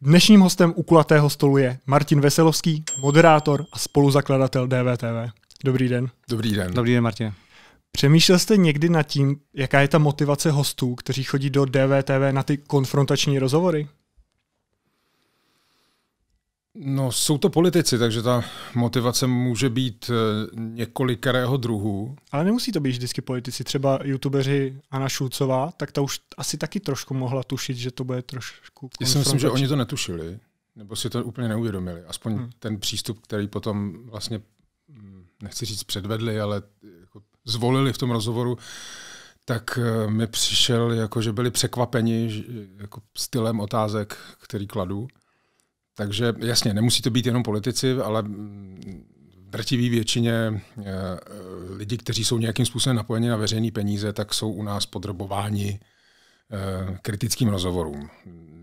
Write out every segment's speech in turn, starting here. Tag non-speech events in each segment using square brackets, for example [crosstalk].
Dnešním hostem u kulatého stolu je Martin Veselovský, moderátor a spoluzakladatel DVTV. Dobrý den. Dobrý den. Dobrý den, Martin. Přemýšlel jste někdy nad tím, jaká je ta motivace hostů, kteří chodí do DVTV na ty konfrontační rozhovory? No, jsou to politici, takže ta motivace může být eh, několikerého druhu. Ale nemusí to být vždycky politici. Třeba youtubeři Anna Šulcová, tak ta už asi taky trošku mohla tušit, že to bude trošku Já si myslím, že oni to netušili, nebo si to úplně neuvědomili. Aspoň hmm. ten přístup, který potom vlastně, hm, nechci říct předvedli, ale jako zvolili v tom rozhovoru, tak eh, mi přišel, jako, že byli překvapeni že, jako stylem otázek, který kladu. Takže jasně, nemusí to být jenom politici, ale drtivý většině eh, lidí, kteří jsou nějakým způsobem napojeni na veřejné peníze, tak jsou u nás podrobováni eh, kritickým rozhovorům.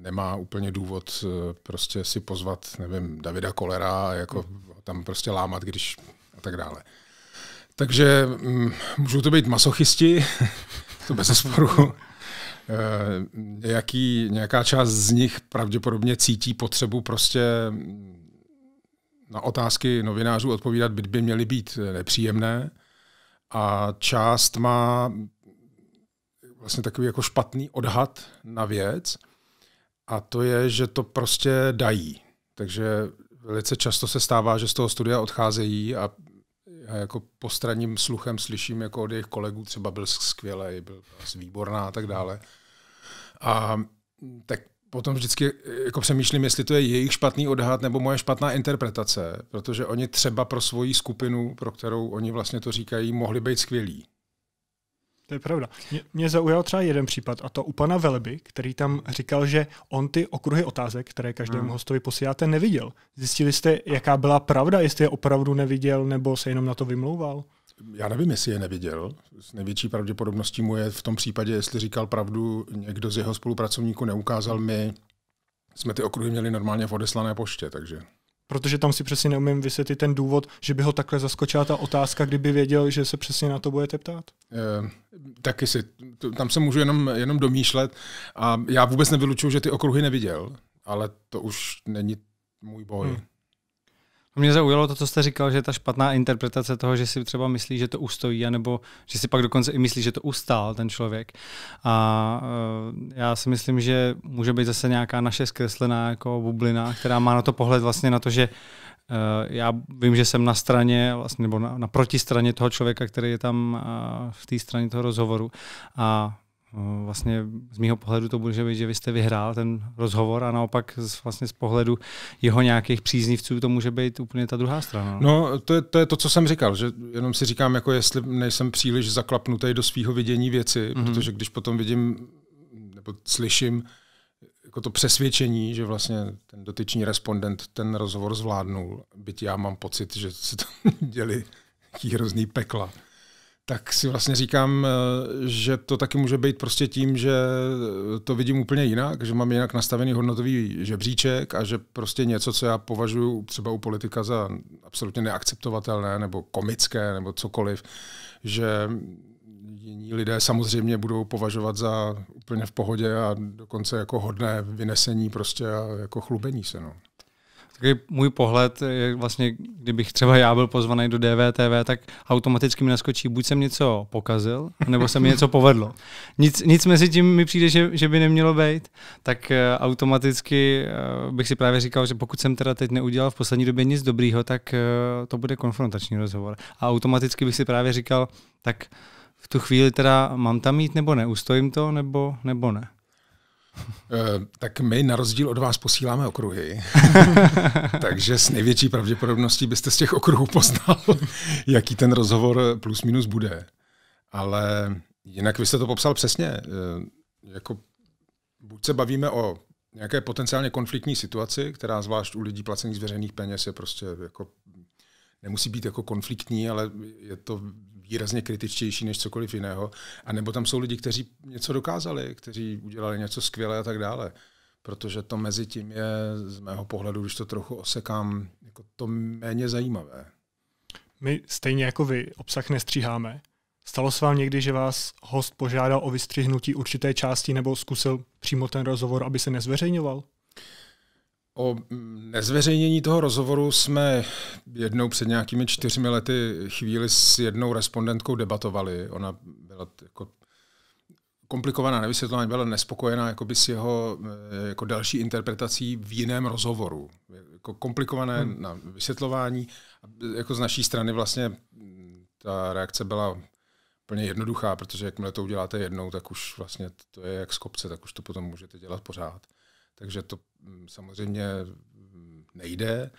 Nemá úplně důvod eh, prostě si pozvat, nevím, Davida Kolera a jako tam prostě lámat, když a tak dále. Takže mm, můžou to být masochisti, [laughs] to bez sporu, nějaký, eh, nějaká část z nich pravděpodobně cítí potřebu prostě mm, na otázky novinářů odpovídat byť by měly být eh, nepříjemné a část má vlastně takový jako špatný odhad na věc a to je, že to prostě dají. Takže velice často se stává, že z toho studia odcházejí a já jako postranním sluchem slyším jako od jejich kolegů, třeba byl skvělý, byl výborná a tak dále. A tak potom vždycky jako přemýšlím, jestli to je jejich špatný odhad nebo moje špatná interpretace, protože oni třeba pro svoji skupinu, pro kterou oni vlastně to říkají, mohli být skvělí. To je pravda. Mě, mě zaujal třeba jeden případ, a to u pana Veleby, který tam říkal, že on ty okruhy otázek, které každému hmm. hostovi posíláte, neviděl. Zjistili jste, jaká byla pravda, jestli je opravdu neviděl, nebo se jenom na to vymlouval? Já nevím, jestli je neviděl. S největší pravděpodobností mu je v tom případě, jestli říkal pravdu, někdo z jeho spolupracovníků neukázal mi. Jsme ty okruhy měli normálně v odeslané poště, takže Protože tam si přesně neumím vysvětlit ten důvod, že by ho takhle zaskočila ta otázka, kdyby věděl, že se přesně na to budete ptát. E, taky si, tam se můžu jenom, jenom domýšlet a já vůbec nevylučuju, že ty okruhy neviděl, ale to už není můj boj. Hmm. Mě zaujalo to, co jste říkal, že ta špatná interpretace toho, že si třeba myslí, že to ustojí, anebo že si pak dokonce i myslí, že to ustál ten člověk. A uh, já si myslím, že může být zase nějaká naše zkreslená jako bublina, která má na to pohled vlastně na to, že uh, já vím, že jsem na straně, vlastně, nebo na, na protistraně toho člověka, který je tam uh, v té straně toho rozhovoru. A Eh, vlastně z mého pohledu to může být, že vy jste vyhrál ten rozhovor a naopak z, vlastně z pohledu jeho nějakých příznivců to může být úplně ta druhá strana. No, to je to, je to co jsem říkal, že jenom si říkám, jako jestli nejsem příliš zaklapnutý do svého vidění věci, mm-hmm. protože když potom vidím nebo slyším jako to přesvědčení, že vlastně ten dotyčný respondent ten rozhovor zvládnul, byť já mám pocit, že se tam [laughs] děli hrozný pekla tak si vlastně říkám, eh, že to taky může být prostě tím, že to vidím úplně jinak, že mám jinak nastavený hodnotový žebříček a že prostě něco, co já považuji třeba u politika za absolutně neakceptovatelné nebo komické nebo cokoliv, že jiní lidé samozřejmě budou považovat za úplně v pohodě a dokonce jako hodné vynesení prostě a jako chlubení se. No takový můj pohled je vlastně, kdybych třeba já byl pozvaný do DVTV, tak automaticky mi naskočí, buď jsem něco pokazil, nebo se mi něco povedlo. Nic, nic mezi tím mi přijde, že, že by nemělo být, tak eh, automaticky eh, bych si právě říkal, že pokud jsem teda teď neudělal v poslední době nic dobrýho, tak eh, to bude konfrontační rozhovor. A automaticky bych si právě říkal, tak v tu chvíli teda mám tam jít nebo ne. Ustojím to, nebo, nebo ne. Eh, tak my na rozdíl od vás posíláme okruhy, [laughs] takže s největší pravděpodobností byste z těch okruhů poznal, [laughs] jaký ten rozhovor plus minus bude. Ale jinak vy jste to popsal přesně. Eh, jako, buď se bavíme o nějaké potenciálně konfliktní situaci, která zvlášť u lidí placených z veřejných peněz je prostě jako nemusí být jako konfliktní, ale je to výrazně kritičtější než cokoliv jiného. A nebo tam jsou lidi, kteří něco dokázali, kteří udělali něco skvěle a tak dále. Protože to mezi tím je z mého pohledu, když to trochu osekám, jako to méně zajímavé. My stejně jako vy obsah nestříháme. Stalo se vám někdy, že vás host požádal o vystřihnutí určité části nebo zkusil přímo ten rozhovor, aby se nezveřejňoval? O mm, nezveřejnění toho rozhovoru jsme jednou před nějakými čtyřmi lety chvíli s jednou respondentkou debatovali. Ona byla jako komplikovaná nevysvětlená, byla nespokojená jakoby s jeho eh, jako další interpretací v jiném rozhovoru. Jako komplikované hmm. na vysvětlování. Eh, jako z naší strany vlastně mm, ta reakce byla plně jednoduchá, protože jakmile to uděláte jednou, tak už vlastně to je jak z kopce, tak už to potom můžete dělat pořád. Takže to Mm, samozřejmě mm, nejde.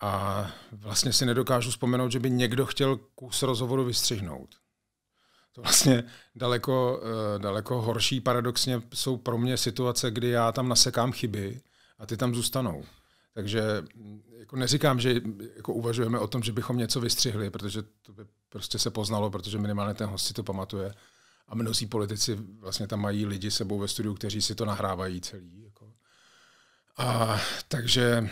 A vlastně si nedokážu vzpomenout, že by někdo chtěl kus rozhovoru vystřihnout. To vlastně daleko, eh, daleko horší paradoxně jsou pro mě situace, kdy já tam nasekám chyby a ty tam zůstanou. Takže mm, jako neříkám, že jako uvažujeme o tom, že bychom něco vystřihli, protože to by prostě se poznalo, protože minimálně ten host si to pamatuje. A mnozí politici vlastně tam mají lidi sebou ve studiu, kteří si to nahrávají celý. A, takže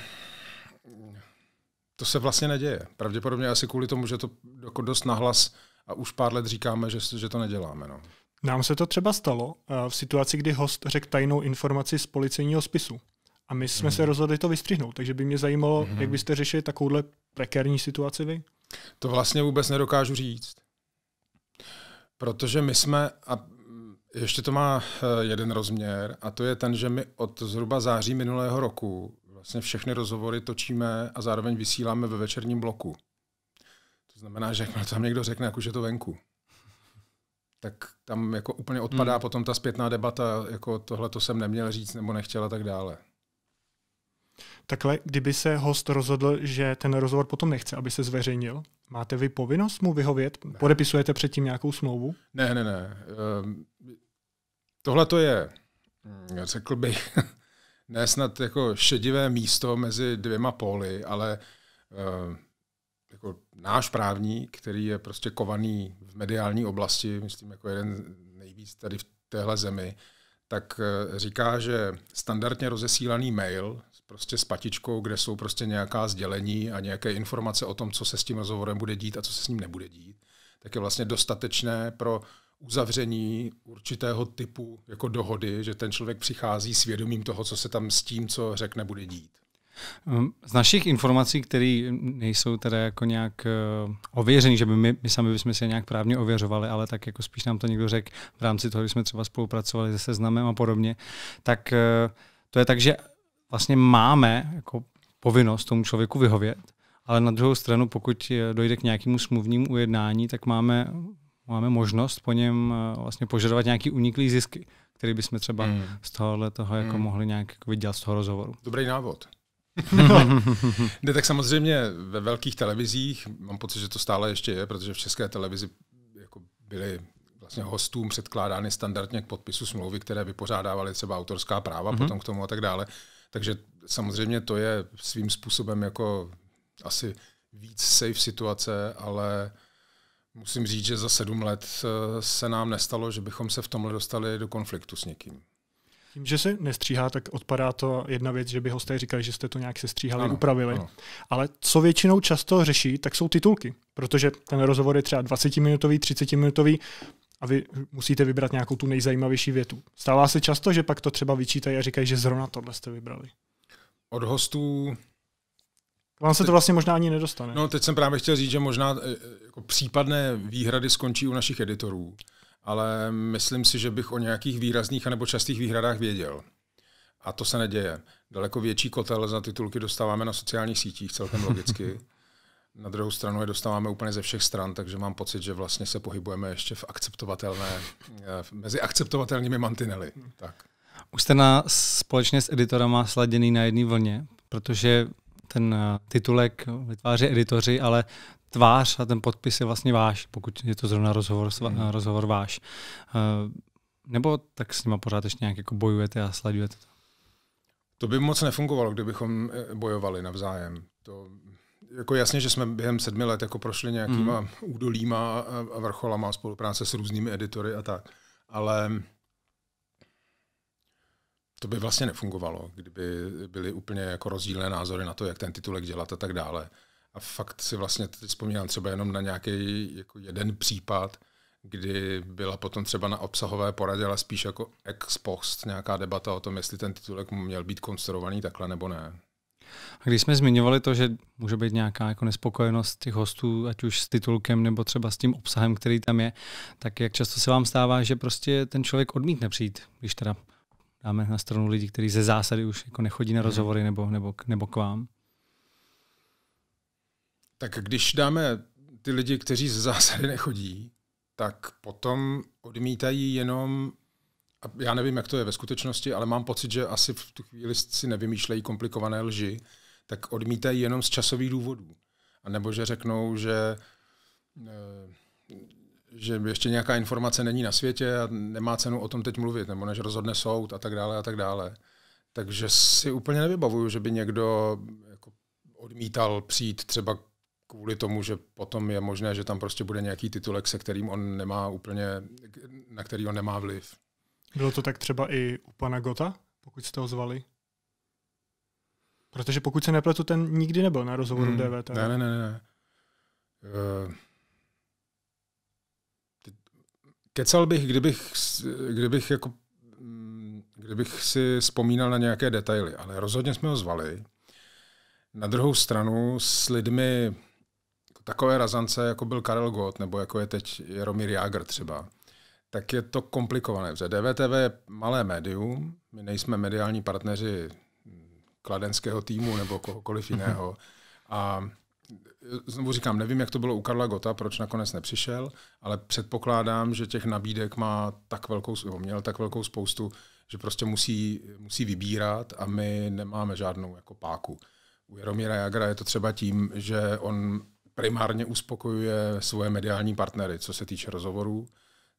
to se vlastně neděje. Pravděpodobně asi kvůli tomu, že to jako dost nahlas a už pár let říkáme, že, že to neděláme. No. Nám se to třeba stalo eh, v situaci, kdy host řekl tajnou informaci z policejního spisu. A my jsme hmm. se mhm. rozhodli to vystřihnout, takže by mě zajímalo, hmm. jak byste řešili takovouhle prekérní situaci vy? To vlastně vůbec nedokážu říct. Protože my jsme, a ještě to má eh, jeden rozměr a to je ten, že my od zhruba září minulého roku vlastně všechny rozhovory točíme a zároveň vysíláme ve večerním bloku. To znamená, že jakmile tam někdo řekne, jak už je to venku, tak tam jako úplně odpadá hmm. potom ta zpětná debata, jako tohle to jsem neměl říct nebo nechtěl a tak dále. Takhle, kdyby se host rozhodl, že ten rozhovor potom nechce, aby se zveřejnil, máte vy povinnost mu vyhovět? Ne. Podepisujete předtím nějakou smlouvu? Ne, ne, ne. Um, Tohle to je, mm, řekl bych, [laughs] ne snad jako šedivé místo mezi dvěma póly, ale uh, jako náš právník, který je prostě kovaný v mediální oblasti, myslím jako jeden nejvíc tady v téhle zemi, tak eh, říká, že standardně rozesílaný mail prostě s patičkou, kde jsou prostě nějaká sdělení a nějaké informace o tom, co se s tím rozhovorem bude dít a co se s ním nebude dít, tak je vlastně dostatečné pro uzavření určitého typu jako dohody, že ten člověk přichází s vědomím toho, co se tam s tím, co řekne, bude dít. Um, z našich informací, které nejsou teda jako nějak eh, ověřený, že by my, my sami bychom se nějak právně ověřovali, ale tak jako spíš nám to někdo řekl v rámci toho, že jsme třeba spolupracovali se seznamem a podobně, tak eh, to je tak, že vlastně máme jako povinnost tomu člověku vyhovět, ale na druhou stranu, pokud dojde k nějakému smluvnímu ujednání, tak máme máme možnost po něm eh, vlastně požadovat nějaký uniklý zisky, který bychom třeba mm. z tohohle toho jako mm. mohli nějak jako vydělat z toho rozhovoru. Dobrý návod. No. [laughs] ne, [laughs] tak samozřejmě ve velkých televizích, mám pocit, že to stále ještě je, protože v české televizi jako byly vlastně hostům předkládány standardně k podpisu smlouvy, které vypořádávaly třeba autorská práva, mm-hmm. potom k tomu a tak dále. Takže samozřejmě to je svým způsobem jako asi víc safe situace, ale Musím říct, že za sedm let eh, se nám nestalo, že bychom se v tomhle dostali do konfliktu s někým. Tím, že se nestříhá, tak odpadá to jedna věc, že by hosté říkali, že jste to nějak sestříhali, ano, upravili. Ano. Ale co většinou často řeší, tak jsou titulky, protože ten rozhovor je třeba 20-minutový, 30-minutový a vy musíte vybrat nějakou tu nejzajímavější větu. Stává se často, že pak to třeba vyčítají a říkají, že zrovna tohle jste vybrali. Od hostů vám se to vlastně možná ani nedostane. No, teď jsem právě chtěl říct, že možná e, e, jako případné výhrady skončí u našich editorů, ale myslím si, že bych o nějakých výrazných nebo častých výhradách věděl. A to se neděje. Daleko větší kotel za titulky dostáváme na sociálních sítích, celkem logicky. [laughs] na druhou stranu je dostáváme úplně ze všech stran, takže mám pocit, že vlastně se pohybujeme ještě v akceptovatelné, e, mezi akceptovatelnými mantinely. Tak. Už jste na, společně s editorama sladěný na jedné vlně, protože ten eh, titulek vytváří editoři, ale tvář a ten podpis je vlastně váš, pokud je to zrovna rozhovor, mm. rozhovor váš. Eh, nebo tak s nima pořád ještě nějak jako bojujete a sledujete to? To by moc nefungovalo, kdybychom eh, bojovali navzájem. To, jako jasně, že jsme během sedmi let jako prošli nějakýma mm. údolíma a vrcholama spolupráce s různými editory a tak. Ale to by vlastně nefungovalo, kdyby byly úplně jako rozdílné názory na to, jak ten titulek dělat a tak dále. A fakt si vlastně teď vzpomínám třeba jenom na nějaký jako jeden případ, kdy byla potom třeba na obsahové poradě, ale spíš jako ex post nějaká debata o tom, jestli ten titulek měl být konstruovaný takhle nebo ne. A když jsme zmiňovali to, že může být nějaká jako nespokojenost těch hostů, ať už s titulkem nebo třeba s tím obsahem, který tam je, tak jak často se vám stává, že prostě ten člověk odmítne přijít, když teda dáme na stranu lidí, kteří ze zásady už jako nechodí na mhm. rozhovory nebo, nebo, nebo k vám? Tak když dáme ty lidi, kteří ze zásady nechodí, tak potom odmítají jenom, já nevím, jak to je ve skutečnosti, ale mám pocit, že asi v tu chvíli si nevymýšlejí komplikované lži, tak odmítají jenom z časových důvodů. A nebo že řeknou, že eh, že ještě nějaká informace není na světě a nemá cenu o tom teď mluvit, nebo než rozhodne soud a tak dále a tak dále. Takže si úplně nevybavuju, že by někdo jako odmítal přijít třeba kvůli tomu, že potom je možné, že tam prostě bude nějaký titulek, se kterým on nemá úplně, na který on nemá vliv. Bylo to tak třeba i u pana Gota, pokud jste ho zvali? Protože pokud se nepletu, ten nikdy nebyl na rozhovoru hmm, DVT. Ne, ne, ne. ne. Uh, Kecal bych, kdybych, kdybych, jako, mm, kdybych si vzpomínal na nějaké detaily, ale rozhodně jsme ho zvali. Na druhou stranu s lidmi takové razance, jako byl Karel Gott, nebo jako je teď Jaromír Jágr třeba, tak je to komplikované. Protože DVTV je malé médium, my nejsme mediální partneři kladenského týmu nebo kohokoliv jiného. A znovu říkám, nevím, jak to bylo u Karla Gota, proč nakonec nepřišel, ale předpokládám, že těch nabídek má tak velkou, měl tak velkou spoustu, že prostě musí, musí vybírat a my nemáme žádnou jako páku. U Jaromíra Jagra je to třeba tím, že on primárně uspokojuje svoje mediální partnery, co se týče rozhovorů,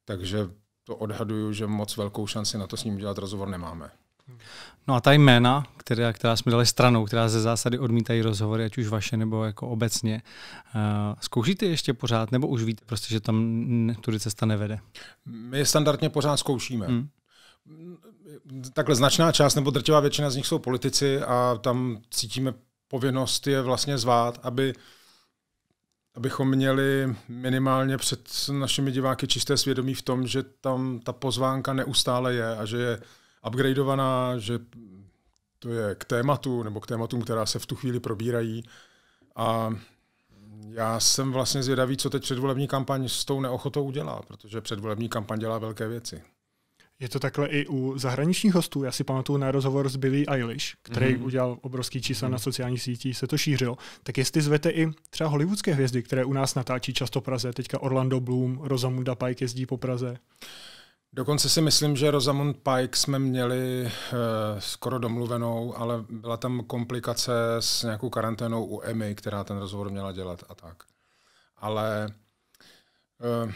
takže to odhaduju, že moc velkou šanci na to s ním dělat rozhovor nemáme. No a ta jména, která, která jsme dali stranou, která ze zásady odmítají rozhovory, ať už vaše nebo jako obecně, uh, zkoušíte ještě pořád, nebo už víte prostě, že tam tudy cesta nevede? My standardně pořád zkoušíme. Hmm. Takhle značná část nebo drtivá většina z nich jsou politici a tam cítíme povinnost je vlastně zvát, aby abychom měli minimálně před našimi diváky čisté svědomí v tom, že tam ta pozvánka neustále je a že je upgradeovaná, že to je k tématu nebo k tématům, která se v tu chvíli probírají. A já jsem vlastně zvědavý, co teď předvolební kampaň s tou neochotou udělá, protože předvolební kampaň dělá velké věci. Je to takhle i u zahraničních hostů. Já si pamatuju na rozhovor s Billy Eilish, který mm-hmm. udělal obrovský čísla mm-hmm. na sociálních sítích, se to šířilo. Tak jestli zvete i třeba hollywoodské hvězdy, které u nás natáčí často Praze, teďka Orlando Bloom, Rosamunda Pike jezdí po Praze. Uh, Dokonce si myslím, že Rosamund Pike jsme měli eh, skoro domluvenou, ale byla tam komplikace s nějakou karanténou u Emmy, která ten rozhovor měla dělat a tak. Ale eh,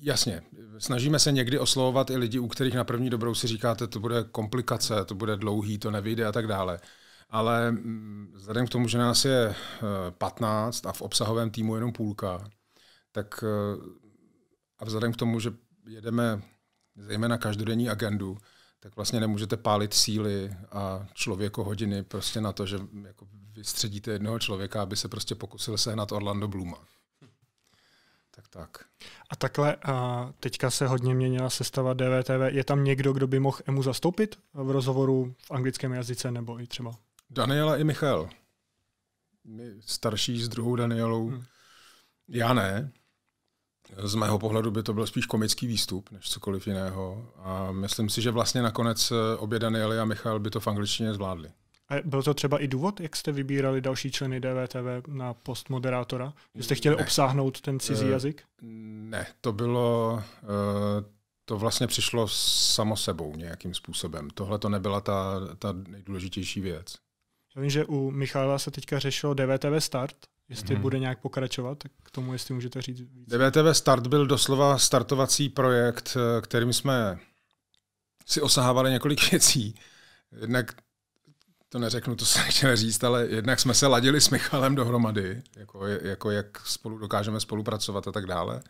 jasně, snažíme se někdy oslovovat i lidi, u kterých na první dobrou si říkáte, to bude komplikace, to bude dlouhý, to nevyjde a tak dále. Ale mm, vzhledem k tomu, že nás je 15 eh, a v obsahovém týmu jenom půlka, tak eh, a vzhledem k tomu, že jedeme zejména každodenní agendu, tak vlastně nemůžete pálit síly a člověko hodiny prostě na to, že jako vystředíte jednoho člověka, aby se prostě pokusil sehnat Orlando Bluma. Tak tak. A takhle a teďka se hodně měnila sestava DVTV. Je tam někdo, kdo by mohl Emu zastoupit v rozhovoru v anglickém jazyce nebo i třeba? Daniela i Michal. My starší s druhou Danielou. Hmm. Já ne, z mého pohledu by to byl spíš komický výstup než cokoliv jiného. A myslím si, že vlastně nakonec eh, obě Danieli a Michal by to v angličtině zvládli. A byl to třeba i důvod, jak jste vybírali další členy DVTV na post moderátora? Že jste chtěli ne. obsáhnout ten cizí eh, jazyk? Ne, to bylo... Eh, to vlastně přišlo samo sebou nějakým způsobem. Tohle to nebyla ta, ta nejdůležitější věc. Já vím, že u Michala se teďka řešilo DVTV Start, jestli hmm. bude nějak pokračovat, tak k tomu, jestli můžete říct víc. DBTV Start byl doslova startovací projekt, eh, kterým jsme si osahávali několik [laughs] věcí. Jednak, to neřeknu, to jsem chtěl říct, ale jednak jsme se ladili s Michalem dohromady, jako, jako jak spolu dokážeme spolupracovat a tak dále.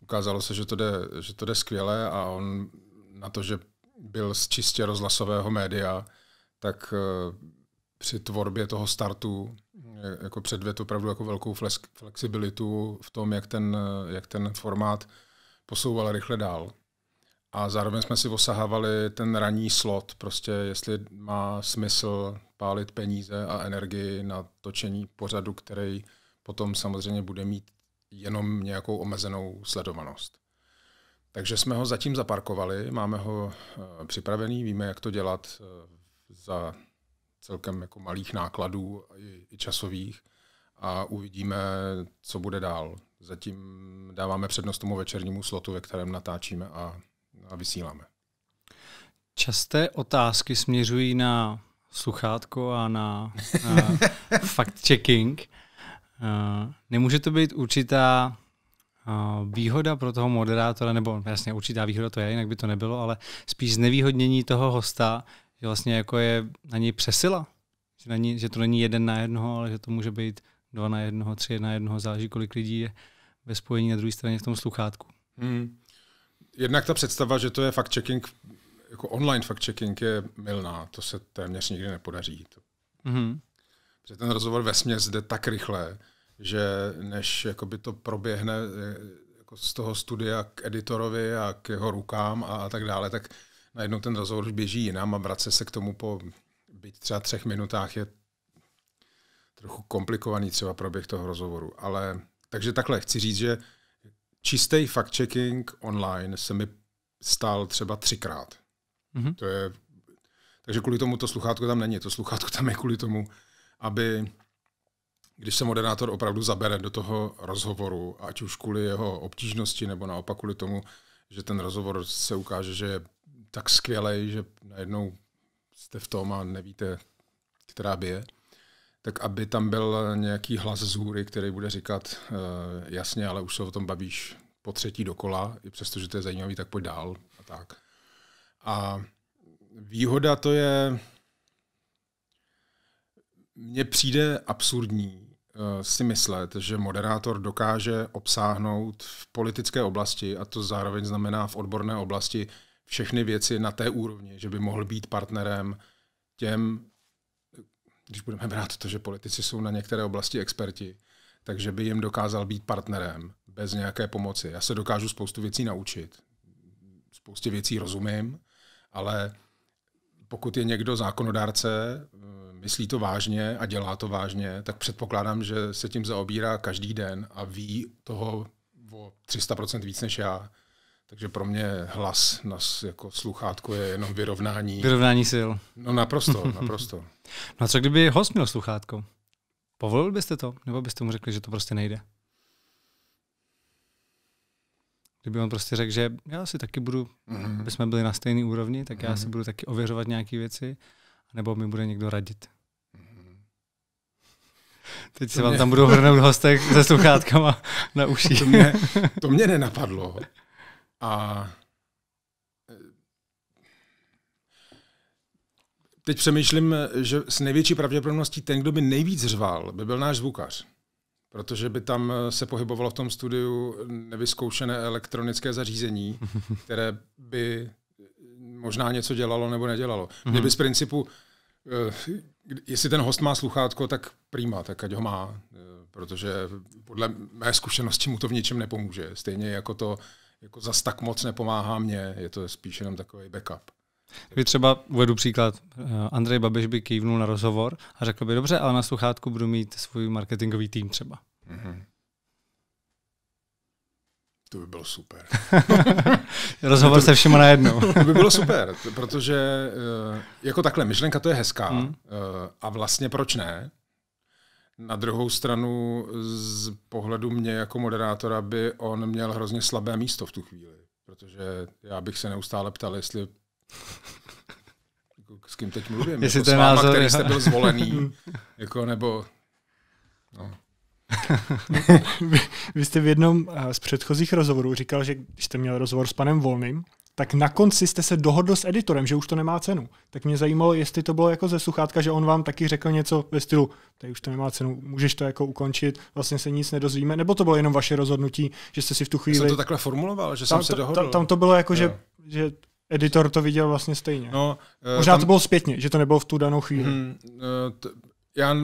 Ukázalo se, že to jde, že to jde skvěle a on na to, že byl z čistě rozhlasového média, tak eh, při tvorbě toho startu jako předved opravdu jako velkou flexibilitu v tom, jak ten, jak ten formát posouval rychle dál. A zároveň jsme si osahávali ten ranní slot, prostě jestli má smysl pálit peníze a energii na točení pořadu, který potom samozřejmě bude mít jenom nějakou omezenou sledovanost. Takže jsme ho zatím zaparkovali, máme ho eh, připravený, víme, jak to dělat eh, za celkem jako malých nákladů i, i časových a uvidíme, co bude dál. Zatím dáváme přednost tomu večernímu slotu, ve kterém natáčíme a, a vysíláme. Časté otázky směřují na sluchátko a na, na [laughs] fact-checking. Eh, nemůže to být určitá eh, výhoda pro toho moderátora, nebo jasně určitá výhoda to je, jinak by to nebylo, ale spíš znevýhodnění toho hosta, že vlastně jako je na něj přesila. Že, na ní, že to není jeden na jednoho, ale že to může být dva na jednoho, tři na jednoho, záleží kolik lidí je ve spojení na druhé straně v tom sluchátku. Hmm. Jednak ta představa, že to je fact-checking, jako online fact-checking je milná, to se téměř nikdy nepodaří. Hmm. Protože ten rozhovor ve směs jde tak rychle, že než jakoby to proběhne eh, jako z toho studia k editorovi a k jeho rukám a, a tak dále, tak najednou ten rozhovor už běží jinam a vrace se k tomu po byť třeba třech minutách je trochu komplikovaný třeba proběh toho rozhovoru. Ale takže takhle chci říct, že čistý fact-checking online se mi stál třeba třikrát. Mm-hmm. To je, takže kvůli tomu to sluchátko tam není. To sluchátko tam je kvůli tomu, aby když se moderátor opravdu zabere do toho rozhovoru, ať už kvůli jeho obtížnosti, nebo naopak kvůli tomu, že ten rozhovor se ukáže, že je tak skvělej, že najednou jste v tom a nevíte, která bije, tak aby tam byl nějaký hlas z hůry, který bude říkat, uh, jasně, ale už se o tom bavíš po třetí dokola, i přesto, že to je zajímavý, tak pojď dál a tak. A výhoda to je, mně přijde absurdní uh, si myslet, že moderátor dokáže obsáhnout v politické oblasti, a to zároveň znamená v odborné oblasti, všechny věci na té úrovni, že by mohl být partnerem těm, když budeme brát to, že politici jsou na některé oblasti experti, takže by jim dokázal být partnerem bez nějaké pomoci. Já se dokážu spoustu věcí naučit. Spoustě věcí rozumím, ale pokud je někdo zákonodárce, myslí to vážně a dělá to vážně, tak předpokládám, že se tím zaobírá každý den a ví toho o 300% víc než já. Takže pro mě hlas na, jako sluchátko je jenom vyrovnání. Vyrovnání sil. No naprosto, naprosto. [laughs] no a co kdyby host měl sluchátko? Povolil byste to? Nebo byste mu řekli, že to prostě nejde? Kdyby on prostě řekl, že já si taky budu, mm-hmm. aby jsme byli na stejné úrovni, tak mm-hmm. já mhm. si budu taky ověřovat nějaké věci, nebo mi bude někdo radit. Mm-hmm. Teď to se mě... vám tam budou hrnout hostek se sluchátkama [laughs] na uši. to, mě, to mě [laughs] nenapadlo. A e, teď přemýšlím, že s největší pravděpodobností ten, kdo by nejvíc řval, by byl náš zvukař. Protože by tam e, se pohybovalo v tom studiu nevyzkoušené elektronické zařízení, [laughs] které by možná něco dělalo nebo nedělalo. Kdyby mhm. z principu, e, jestli ten host má sluchátko, tak prýma, tak ať ho má, protože podle mé zkušenosti mu to v ničem nepomůže. Stejně jako to, jako zas tak moc nepomáhá mě, je to spíš jenom takový backup. Kdyby třeba uvedu příklad, eh, Andrej Babiš by kývnul na rozhovor a řekl by, dobře, ale na sluchátku budu mít svůj marketingový tým třeba. Mm-hmm. To by bylo super. [laughs] Rozhovor to, se všima najednou. [laughs] to by bylo super, protože eh, jako takhle, myšlenka to je hezká mm. a vlastně proč ne? Na druhou stranu, z pohledu mě jako moderátora by on měl hrozně slabé místo v tu chvíli, protože já bych se neustále ptal, jestli jako, s kým teď mluvím, jestli jako ten s váma, názor, který jste byl zvolený, [laughs] jako nebo... No. vy, [laughs] vy jste v jednom eh, z předchozích rozhovorů říkal, že jste měl rozhovor s panem Volným tak na konci jste se dohodl s editorem, že už to nemá cenu. Tak mě zajímalo, jestli to bylo jako ze sluchátka, že on vám taky řekl něco ve stylu, tady už to nemá cenu, můžeš to jako ukončit, vlastně se nic nedozvíme, nebo to bylo jenom vaše rozhodnutí, že jste si v tu chvíli... Já jsem to takhle formuloval, že tam, jsem se dohodl. Tam, tam to bylo jako, že, že editor to viděl vlastně stejně. No, uh, Možná tam... to bylo zpětně, že to nebylo v tu danou chvíli. Hmm, uh, t- já,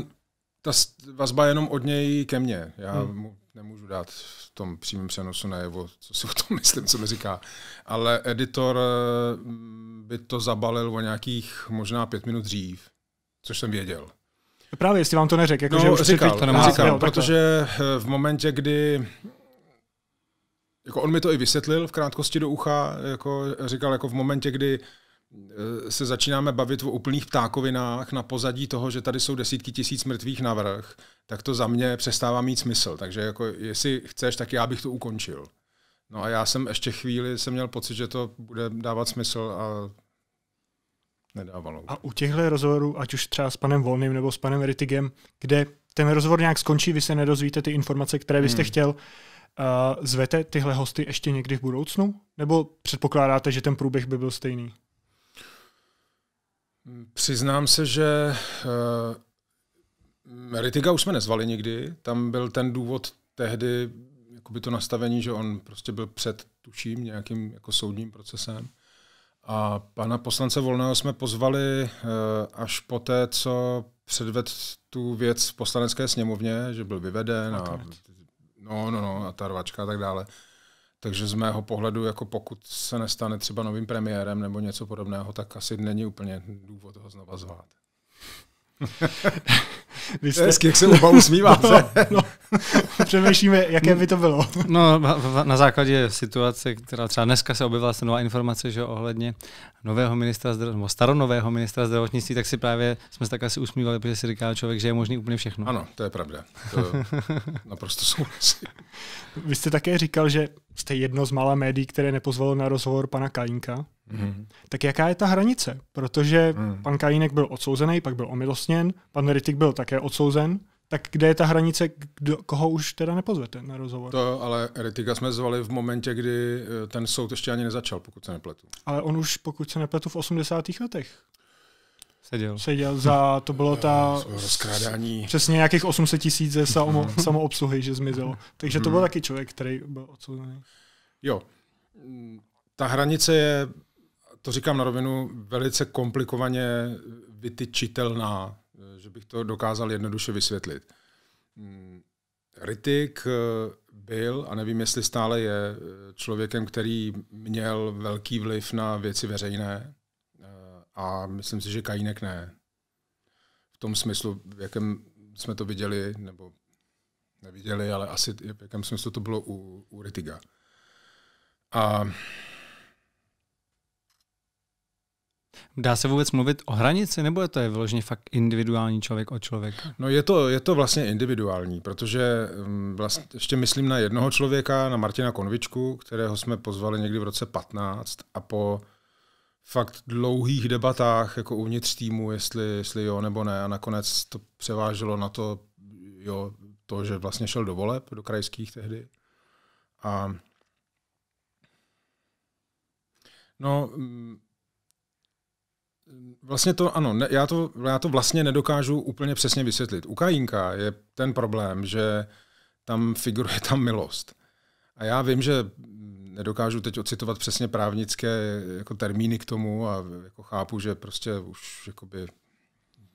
ta vazba jenom od něj ke mně. Já hmm nemůžu dát v tom přímém přenosu najevo, co si o tom [laughs] myslím, co mi říká, ale editor eh, by to zabalil o nějakých možná pět minut dřív, což jsem věděl. Právě, jestli vám to neřekl, jako, no, že už říkal, to nemá. Říkal, jo, protože eh, v momentě, kdy jako on mi to i vysvětlil v krátkosti do ucha, jako říkal, jako v momentě, kdy Eh, se začínáme bavit o úplných ptákovinách na pozadí toho, že tady jsou desítky tisíc mrtvých na vrch, tak to za mě přestává mít smysl. Takže jako, jestli chceš, tak já bych to ukončil. No a já jsem ještě chvíli jsem měl pocit, že to bude dávat smysl a nedávalo. A u těchto rozhovorů, ať už třeba s panem Volným nebo s panem Ritigem, kde ten rozhovor nějak skončí, vy se nedozvíte ty informace, které byste hmm. chtěl, eh, zvete tyhle hosty ještě někdy v budoucnu? Nebo předpokládáte, že ten průběh by byl stejný? Přiznám se, že eh, Ritiga už jsme nezvali nikdy. Tam byl ten důvod tehdy, jakoby to nastavení, že on prostě byl před, tuším, nějakým jako soudním procesem. A pana poslance Volného jsme pozvali eh, až poté, co předved tu věc v poslanecké sněmovně, že byl vyveden a, no, no, no, a ta rvačka a tak dále. Takže z mého pohledu, jako pokud se nestane třeba novým premiérem nebo něco podobného, tak asi není úplně důvod ho znova zvát. [laughs] Vy jste... Hezky, jak se oba usmíváte. No, no. [laughs] Přemýšlíme, jaké by to bylo. No, na základě situace, která třeba dneska se objevila se nová informace, že ohledně nového ministra, zdrav... staronového ministra zdravotnictví, tak si právě jsme se tak asi usmívali, protože si říká člověk, že je možný úplně všechno. Ano, to je pravda. To [laughs] naprosto souhlasím. Vy jste také říkal, že jste jedno z malé médií, které nepozvalo na rozhovor pana Kajinka, mm. tak jaká je ta hranice? Protože mm. pan Kalínek byl odsouzený, pak byl omilostněn, pan Ritik byl také odsouzen, tak kde je ta hranice, kdo, koho už teda nepozvete na rozhovor? To ale Ritika jsme zvali v momentě, kdy eh, ten soud ještě ani nezačal, pokud se nepletu. Ale on už, pokud se nepletu, v 80. letech Seděl. Seděl za, to bylo ta... Rozkrádání. Přesně nějakých 800 tisíc ze samo, mhm. samoobsluhy, že zmizelo, Takže to byl mhm. taky člověk, který byl odsouzený. Jo. Ta hranice je, to říkám na rovinu, velice komplikovaně vytyčitelná, že bych to dokázal jednoduše vysvětlit. Ritik byl, a nevím, jestli stále je, člověkem, který měl velký vliv na věci veřejné, a myslím si, že Kajínek ne. V tom smyslu, v jakém jsme to viděli, nebo neviděli, ale asi v jakém smyslu to bylo u, u Ritiga. A Dá se vůbec mluvit o hranici, nebo je to je vyloženě fakt individuální člověk od člověka? No je to, je to vlastně individuální, protože vlastně ještě myslím na jednoho člověka, na Martina Konvičku, kterého jsme pozvali někdy v roce 15 a po fakt dlouhých debatách jako uvnitř týmu, jestli, jestli jo nebo ne a nakonec to převáželo na to, jo, to, že vlastně šel do voleb, do krajských tehdy. A no, mm, Vlastně to, ano, ne, já, to, já to vlastně nedokážu úplně přesně vysvětlit. U Kajínka je ten problém, že tam figuruje tam milost. A já vím, že nedokážu teď ocitovat přesně právnické jako termíny k tomu a jako chápu, že prostě už jakoby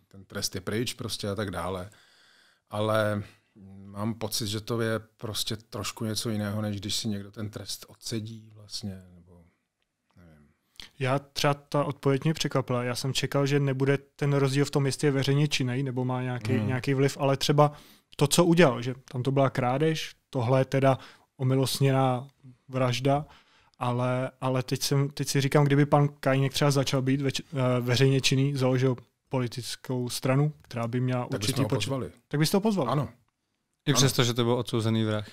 ten trest je pryč prostě a tak dále. Ale mám pocit, že to je prostě trošku něco jiného, než když si někdo ten trest odsedí vlastně, nebo nevím. Já třeba ta odpověď mě překvapila. Já jsem čekal, že nebude ten rozdíl v tom, jestli je veřejně činej, nebo má nějaký, hmm. nějaký vliv, ale třeba to, co udělal, že tam to byla krádež, tohle je teda omilostněná vražda, ale, ale teď, jsem, teď si říkám, kdyby pan Kajínek třeba začal být več, eh, veřejně činný, založil politickou stranu, která by měla tak určitý počet. Tak byste ho pozvali. Ano. I přesto, že to byl odsouzený vrah.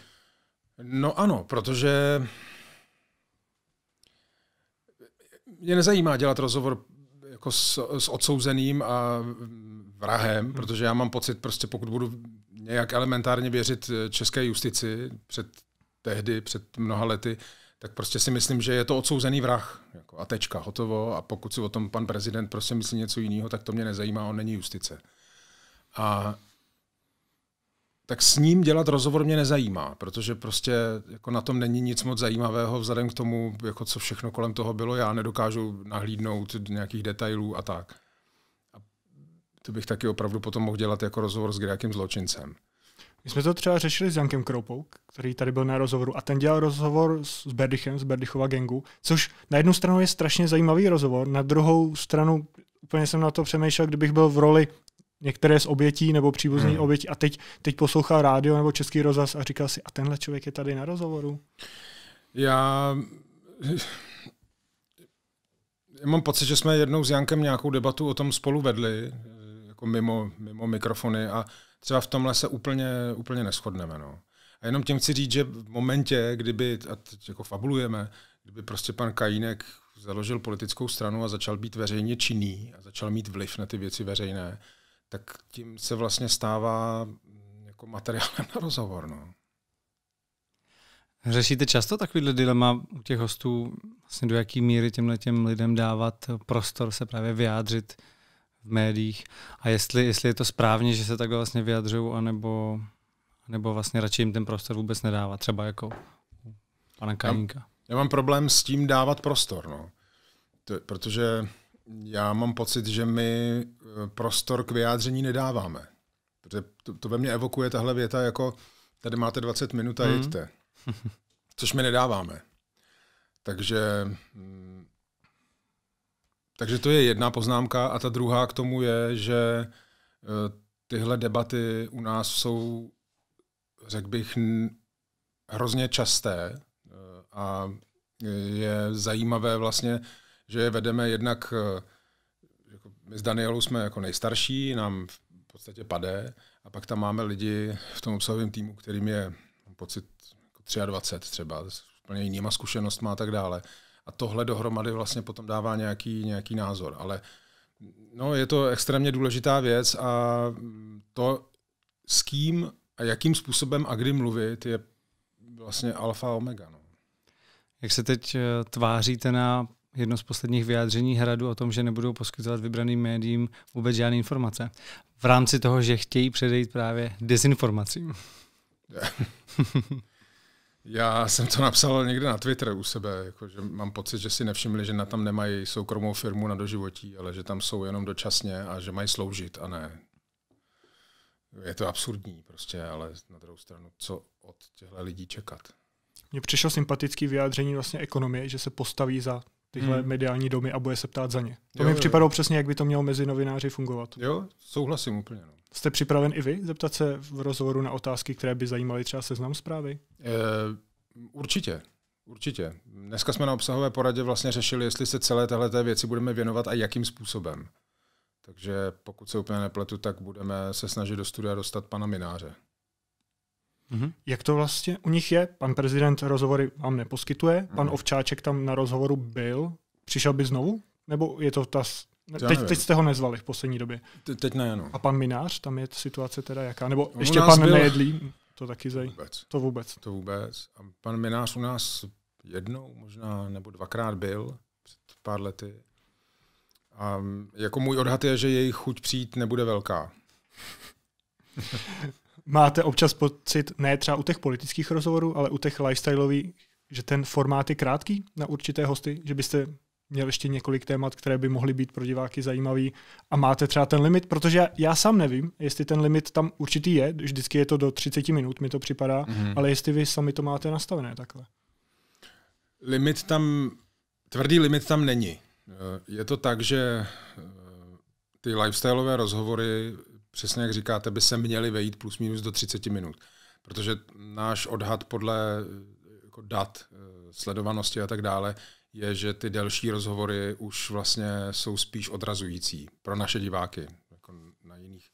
No ano, protože mě nezajímá dělat rozhovor jako s, s odsouzeným a vrahem, hmm. protože já mám pocit, prostě pokud budu nějak elementárně věřit eh, české justici před tehdy před mnoha lety, tak prostě si myslím, že je to odsouzený vrah. Jako a tečka, hotovo. A pokud si o tom pan prezident prostě myslí něco jiného, tak to mě nezajímá, on není justice. A tak s ním dělat rozhovor mě nezajímá, protože prostě jako na tom není nic moc zajímavého vzhledem k tomu, jako co všechno kolem toho bylo. Já nedokážu nahlídnout nějakých detailů a tak. A to bych taky opravdu potom mohl dělat jako rozhovor s nějakým zločincem. My jsme to třeba řešili s Jankem Kroupou, který tady byl na rozhovoru, a ten dělal rozhovor s Berdichem, z Berdychova gengu, což na jednu stranu je strašně zajímavý rozhovor, na druhou stranu úplně jsem na to přemýšlel, kdybych byl v roli některé z obětí nebo příbuzných hmm. obětí a teď, teď poslouchá rádio nebo Český rozhlas a říkal si, a tenhle člověk je tady na rozhovoru. Já... Já mám pocit, že jsme jednou s Jankem nějakou debatu o tom spolu vedli, jako mimo, mimo mikrofony a uh, třeba v tomhle se úplně, úplně neschodneme. No. A jenom tím chci říct, že v momentě, kdyby, a teď jako fabulujeme, kdyby prostě pan Kajínek založil politickou stranu a začal být veřejně činný a začal mít vliv na ty věci veřejné, tak tím se vlastně stává mm, jako materiálem na rozhovor. No. Řešíte často takovýhle dilema u těch hostů, vlastně do jaký míry těmhle těm lidem dávat prostor se právě vyjádřit v médiích a jestli, jestli je to správně, že se takhle vlastně vyjadřují, anebo, nebo vlastně radši jim ten prostor vůbec nedává, třeba jako pana Kajínka. Já, já mám problém s tím dávat prostor, no. to, protože já mám pocit, že my eh, prostor k vyjádření nedáváme. Protože to, to ve mně evokuje tahle věta jako tady máte 20 minut a mm. [laughs] Což my nedáváme. Takže mm, takže to je jedna poznámka a ta druhá k tomu je, že eh, tyhle debaty u nás jsou, řekl bych, hrozně časté eh, a je zajímavé vlastně, že je vedeme jednak, eh, jako my s Danielou jsme jako nejstarší, nám v podstatě padé, a pak tam máme lidi v tom obsahovém týmu, kterým je pocit jako 23 třeba, s úplně jinýma zkušenostma a tak dále a tohle dohromady vlastně potom dává nějaký, nějaký názor. Ale no, je to extrémně důležitá věc a to, s kým a jakým způsobem a kdy mluvit, je vlastně alfa a omega. No. Jak se teď eh, tváříte na jedno z posledních vyjádření Hradu o tom, že nebudou poskytovat vybraným médiím vůbec žádné informace. V rámci toho, že chtějí předejít právě dezinformacím. [laughs] Já jsem to napsal někde na Twitteru u sebe, jako, že mám pocit, že si nevšimli, že na tam nemají soukromou firmu na doživotí, ale že tam jsou jenom dočasně a že mají sloužit a ne. Je to absurdní prostě, ale na druhou stranu, co od těchto lidí čekat? Mně přišlo sympatické vyjádření vlastně ekonomie, že se postaví za tyhle hmm. mediální domy a bude se ptát za ně. To jo, mi jo. přesně, jak by to mělo mezi novináři fungovat. Jo, souhlasím úplně. No. Jste připraven i vy zeptat se v rozhovoru na otázky, které by zajímaly třeba seznam zprávy? E, určitě. Určitě. Dneska jsme na obsahové poradě vlastně řešili, jestli se celé té věci budeme věnovat a jakým způsobem. Takže pokud se úplně nepletu, tak budeme se snažit do studia dostat pana Mináře. Mm-hmm. Jak to vlastně u nich je? Pan prezident rozhovory vám neposkytuje, mhm. pan mm-hmm. Ovčáček tam na rozhovoru byl, přišel by znovu? Nebo je to ta... Teď, teď jste ho nezvali v poslední době. Te, teď ne, ano. A pan Minář, tam je situace teda jaká? Nebo ještě pan byl... Nejedlí? To taky zaj... vůbec. To vůbec. To vůbec. A pan Minář u nás jednou možná nebo dvakrát byl před pár lety. A jako můj odhad je, že jejich chuť přijít nebude velká. [laughs] máte občas pocit, ne třeba u těch politických rozhovorů, ale u těch lifestyleových, že ten formát je krátký na určité hosty, že byste měl ještě několik témat, které by mohly být pro diváky zajímavý a máte třeba ten limit, protože já, já sám nevím, jestli ten limit tam určitý je, vždycky je to do 30 minut, mi to připadá, mm-hmm. ale jestli vy sami to máte nastavené takhle. Limit tam, tvrdý limit tam není. Je to tak, že eh, ty lifestyleové rozhovory přesně jak říkáte, by se měly vejít plus minus do 30 minut. Protože náš odhad podle jako dat, eh, sledovanosti a tak dále, je, že ty delší rozhovory už vlastně jsou spíš odrazující pro naše diváky. Jako na jiných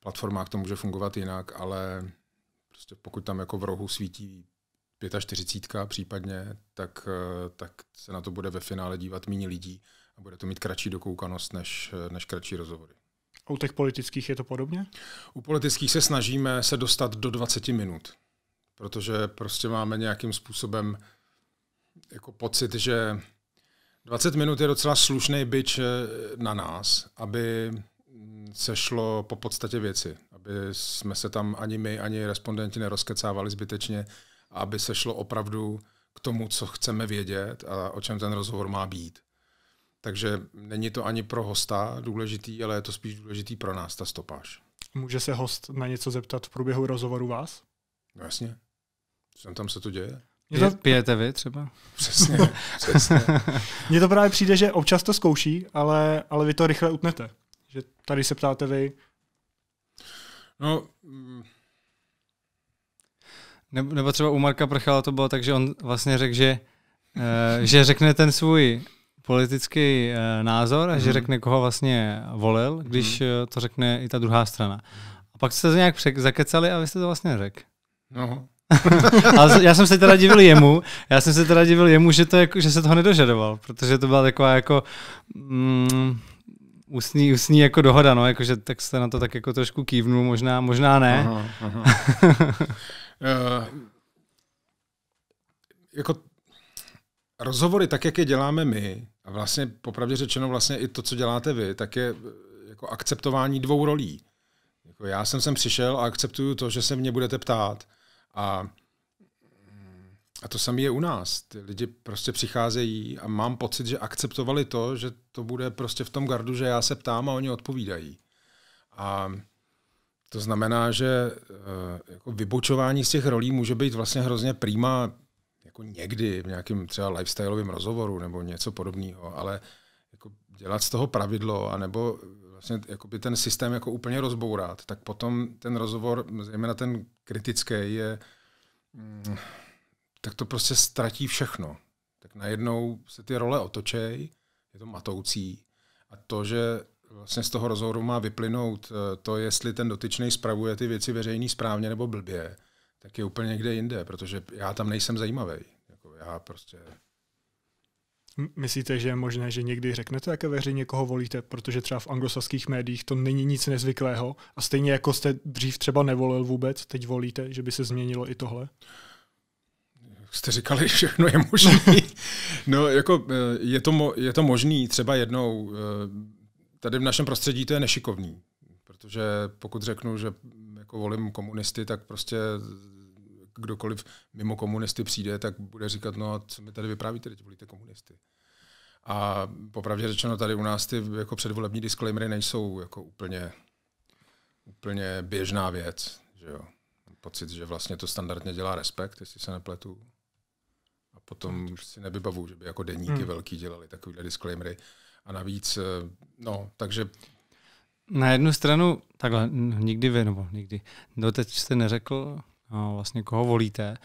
platformách to může fungovat jinak, ale prostě pokud tam jako v rohu svítí 45 případně, tak, eh, tak se na to bude ve finále dívat méně lidí a bude to mít kratší dokoukanost než, eh, než kratší rozhovory. U těch politických je to podobně? U politických se snažíme se dostat do 20 minut, protože prostě máme nějakým způsobem jako pocit, že 20 minut je docela slušný byč eh, na nás, aby mm, se šlo po podstatě věci, aby jsme se tam ani my, ani respondenti nerozkecávali zbytečně, aby se šlo opravdu k tomu, co chceme vědět a o čem ten rozhovor má být. Takže není to ani pro hosta důležitý, ale je to spíš důležitý pro nás, ta stopáž. Může se host na něco zeptat v průběhu rozhovoru vás? No jasně. Jsem tam se to děje. Pije, pijete vy třeba? Přesně, [laughs] přesně. Mně to právě přijde, že občas to zkouší, ale, ale vy to rychle utnete. Že tady se ptáte vy. No, mm. nebo třeba u Marka Prchala to bylo tak, že on vlastně řekl, že, eh, že řekne ten svůj politický eh, názor a že mhm. řekne, koho vlastně volil, mhm. když eh, to řekne i ta druhá strana. A pak jste se nějak přek- zakecali a vy jste to vlastně řekl. No. a [laughs] já jsem se teda divil jemu, já jsem se teda divil jemu, že, to je, jako, že se toho nedožadoval, protože to byla taková jako mm, ústní, ústní jako dohoda, no, jakože tak jste na to tak jako trošku kývnul, možná, možná ne. Aha, aha. uh, [laughs] jako rozhovory tak, jak je děláme my, a vlastně, popravdě řečeno, vlastně i to, co děláte vy, tak je eh, jako akceptování dvou rolí. Jako já jsem sem přišel a akceptuju to, že se mě budete ptát. A, mm, a to samé je u nás. Ty lidi prostě přicházejí a mám pocit, že akceptovali to, že to bude prostě v tom gardu, že já se ptám a oni odpovídají. A to znamená, že eh, jako vybočování z těch rolí může být vlastně hrozně prýma jako někdy v nějakém třeba lifestyleovém rozhovoru nebo něco podobného, ale jako dělat z toho pravidlo, anebo vlastně ten systém jako úplně rozbourat, tak potom ten rozhovor, zejména ten kritický, je, mm, tak to prostě ztratí všechno. Tak najednou se ty role otočej, je to matoucí. A to, že vlastně z toho rozhovoru má vyplynout eh, to, jestli ten dotyčný spravuje ty věci veřejný správně nebo blbě, tak je úplně někde jinde, protože já tam nejsem zajímavý. Jako já prostě... Myslíte, že je možné, že někdy řeknete, jaké veřejně koho volíte, protože třeba v anglosaských médiích to není nic nezvyklého a stejně jako jste dřív třeba nevolil vůbec, teď volíte, že by se změnilo i tohle? Jste říkali, že [laughs] všechno je možné. [laughs] no, jako e, je to, je to možný třeba jednou. E, tady v našem prostředí to je nešikovný, protože pokud řeknu, že jako volím komunisty, tak prostě kdokoliv mimo komunisty přijde, tak bude říkat, no a co mi tady vyprávíte, teď volíte komunisty. A popravdě řečeno, tady u nás ty jako předvolební disclaimery nejsou jako úplně, úplně běžná věc. Že jo? Mám pocit, že vlastně to standardně dělá respekt, jestli se nepletu. A potom hmm. už si nevybavu, že by jako deníky hmm. velký dělali takovýhle disclaimery. A navíc, eh, no, takže na jednu stranu, takhle, nikdy vy, nebo nikdy, doteď jste neřekl no, vlastně, koho volíte,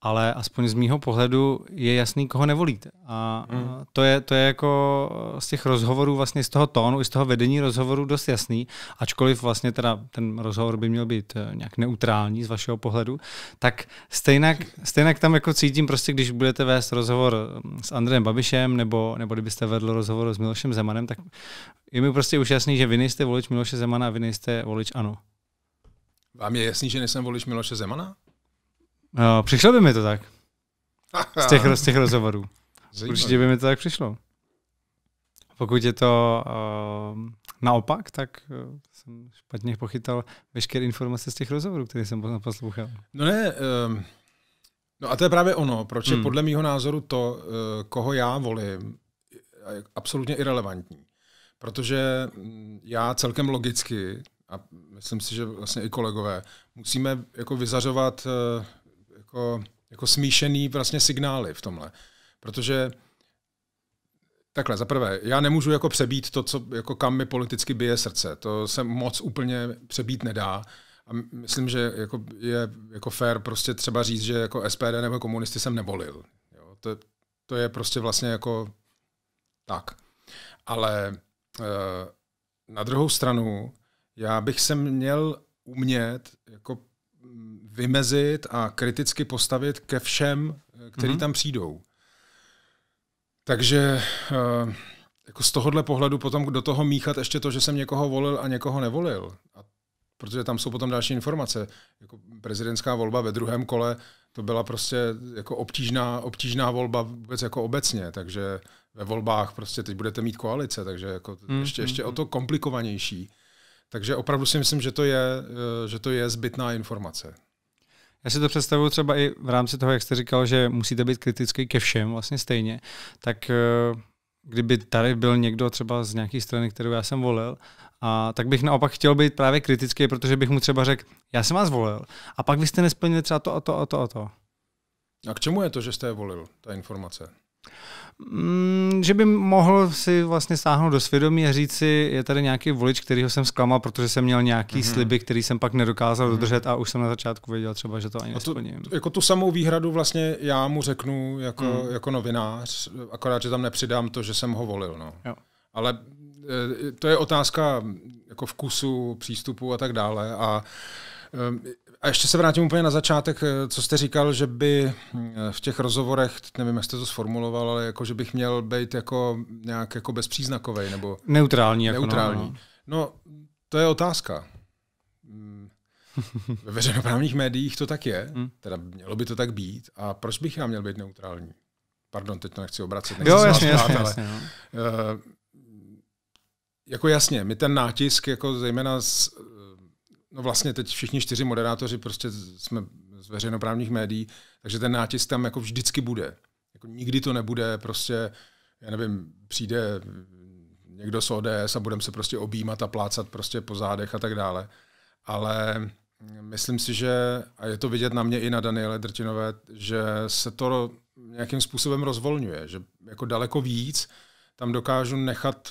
ale aspoň z mýho pohledu je jasný, koho nevolíte. A hmm. to, je, to je jako z těch rozhovorů, vlastně z toho tónu, i z toho vedení rozhovoru dost jasný, ačkoliv vlastně teda ten rozhovor by měl být eh, nějak neutrální z vašeho pohledu, tak stejnak, stejnak tam jako cítím prostě, když budete vést rozhovor hm, s Andrejem Babišem, nebo, nebo kdybyste vedl rozhovor s Milošem Zemanem, tak je mi prostě už jasný, že vy nejste volič Miloše Zemana a vy nejste volič ANO. Vám je jasný, že nejsem volič Miloše Zemana? No, přišlo by mi to tak. [laughs] Z těch, z těch rozhovorů. Zajímavé. Určitě by mi to tak přišlo. Pokud je to uh, naopak, tak uh, jsem špatně pochytal veškeré informace z těch rozhovorů, které jsem poslouchal. No ne, um, no a to je právě ono, proč hmm. je podle mého názoru to, uh, koho já volím, absolutně irrelevantní. Protože mm, já celkem logicky, a myslím si, že vlastně i kolegové, musíme jako vyzařovat uh, jako, jako smíšený vlastně signály v tomhle. Protože Takhle, za prvé, já nemůžu jako přebít to, co, jako kam mi politicky bije srdce. To se moc úplně přebít nedá. A myslím, že jako je jako fair prostě třeba říct, že jako SPD nebo komunisty jsem nevolil. Jo, to, to je prostě vlastně jako tak. Ale e, na druhou stranu, já bych se měl umět jako vymezit a kriticky postavit ke všem, eh, který mm-hmm. tam přijdou. Takže eh, jako z tohohle pohledu potom do toho míchat ještě to, že jsem někoho volil a někoho nevolil. A protože tam jsou potom další informace. Jako prezidentská volba ve druhém kole, to byla prostě jako obtížná, obtížná volba vůbec jako obecně, takže ve volbách prostě teď budete mít koalice, takže jako mm, ještě, ještě o mhm. to komplikovanější. Takže opravdu si myslím, že to je, eh, že to je zbytná informace. Já si to představuju třeba i v rámci toho, jak jste říkal, že musíte být kritický ke všem vlastně stejně, tak eh, kdyby tady byl někdo třeba z nějaké strany, kterou já jsem volil, a tak bych naopak chtěl být právě kritický, protože bych mu třeba řekl, já jsem vás volil, a pak byste nesplnili třeba to a to a to a to. A k čemu je to, že jste je volil, ta informace? Mm, že by mohl si vlastně sáhnout do svědomí a říct si, je tady nějaký volič, kterýho jsem zklamal, protože jsem měl nějaký mm-hmm. sliby, který jsem pak nedokázal mm-hmm. dodržet a už jsem na začátku věděl třeba, že to ani nesplním. Jako tu samou výhradu vlastně já mu řeknu jako, mm. jako novinář, akorát, že tam nepřidám to, že jsem ho volil. No. Jo. Ale eh, to je otázka jako vkusu, přístupu a tak dále a eh, a ještě se vrátím úplně na začátek, eh, co jste říkal, že by eh, v těch rozhovorech, teď nevím, jak jste to sformuloval, ale jako, že bych měl být jako nějak jako bezpříznakový nebo... Neutrální. Jako neutrální. No, no. no, to je otázka. Hmm. Ve veřejnoprávních médiích to tak je, hmm. teda mělo by to tak být. A proč bych já měl být neutrální? Pardon, teď to nechci obracet. Nechci jo, jasně, jasně, jasně, jasně, no. eh, jako jasně, my ten nátisk, jako zejména z no vlastně teď všichni čtyři moderátoři prostě jsme z veřejnoprávních médií, takže ten nátisk tam jako vždycky bude. Jako nikdy to nebude prostě, já nevím, přijde někdo z ODS a budeme se prostě objímat a plácat prostě po zádech a tak dále. Ale myslím si, že, a je to vidět na mě i na Daniele Drtinové, že se to nějakým způsobem rozvolňuje, že jako daleko víc tam dokážu nechat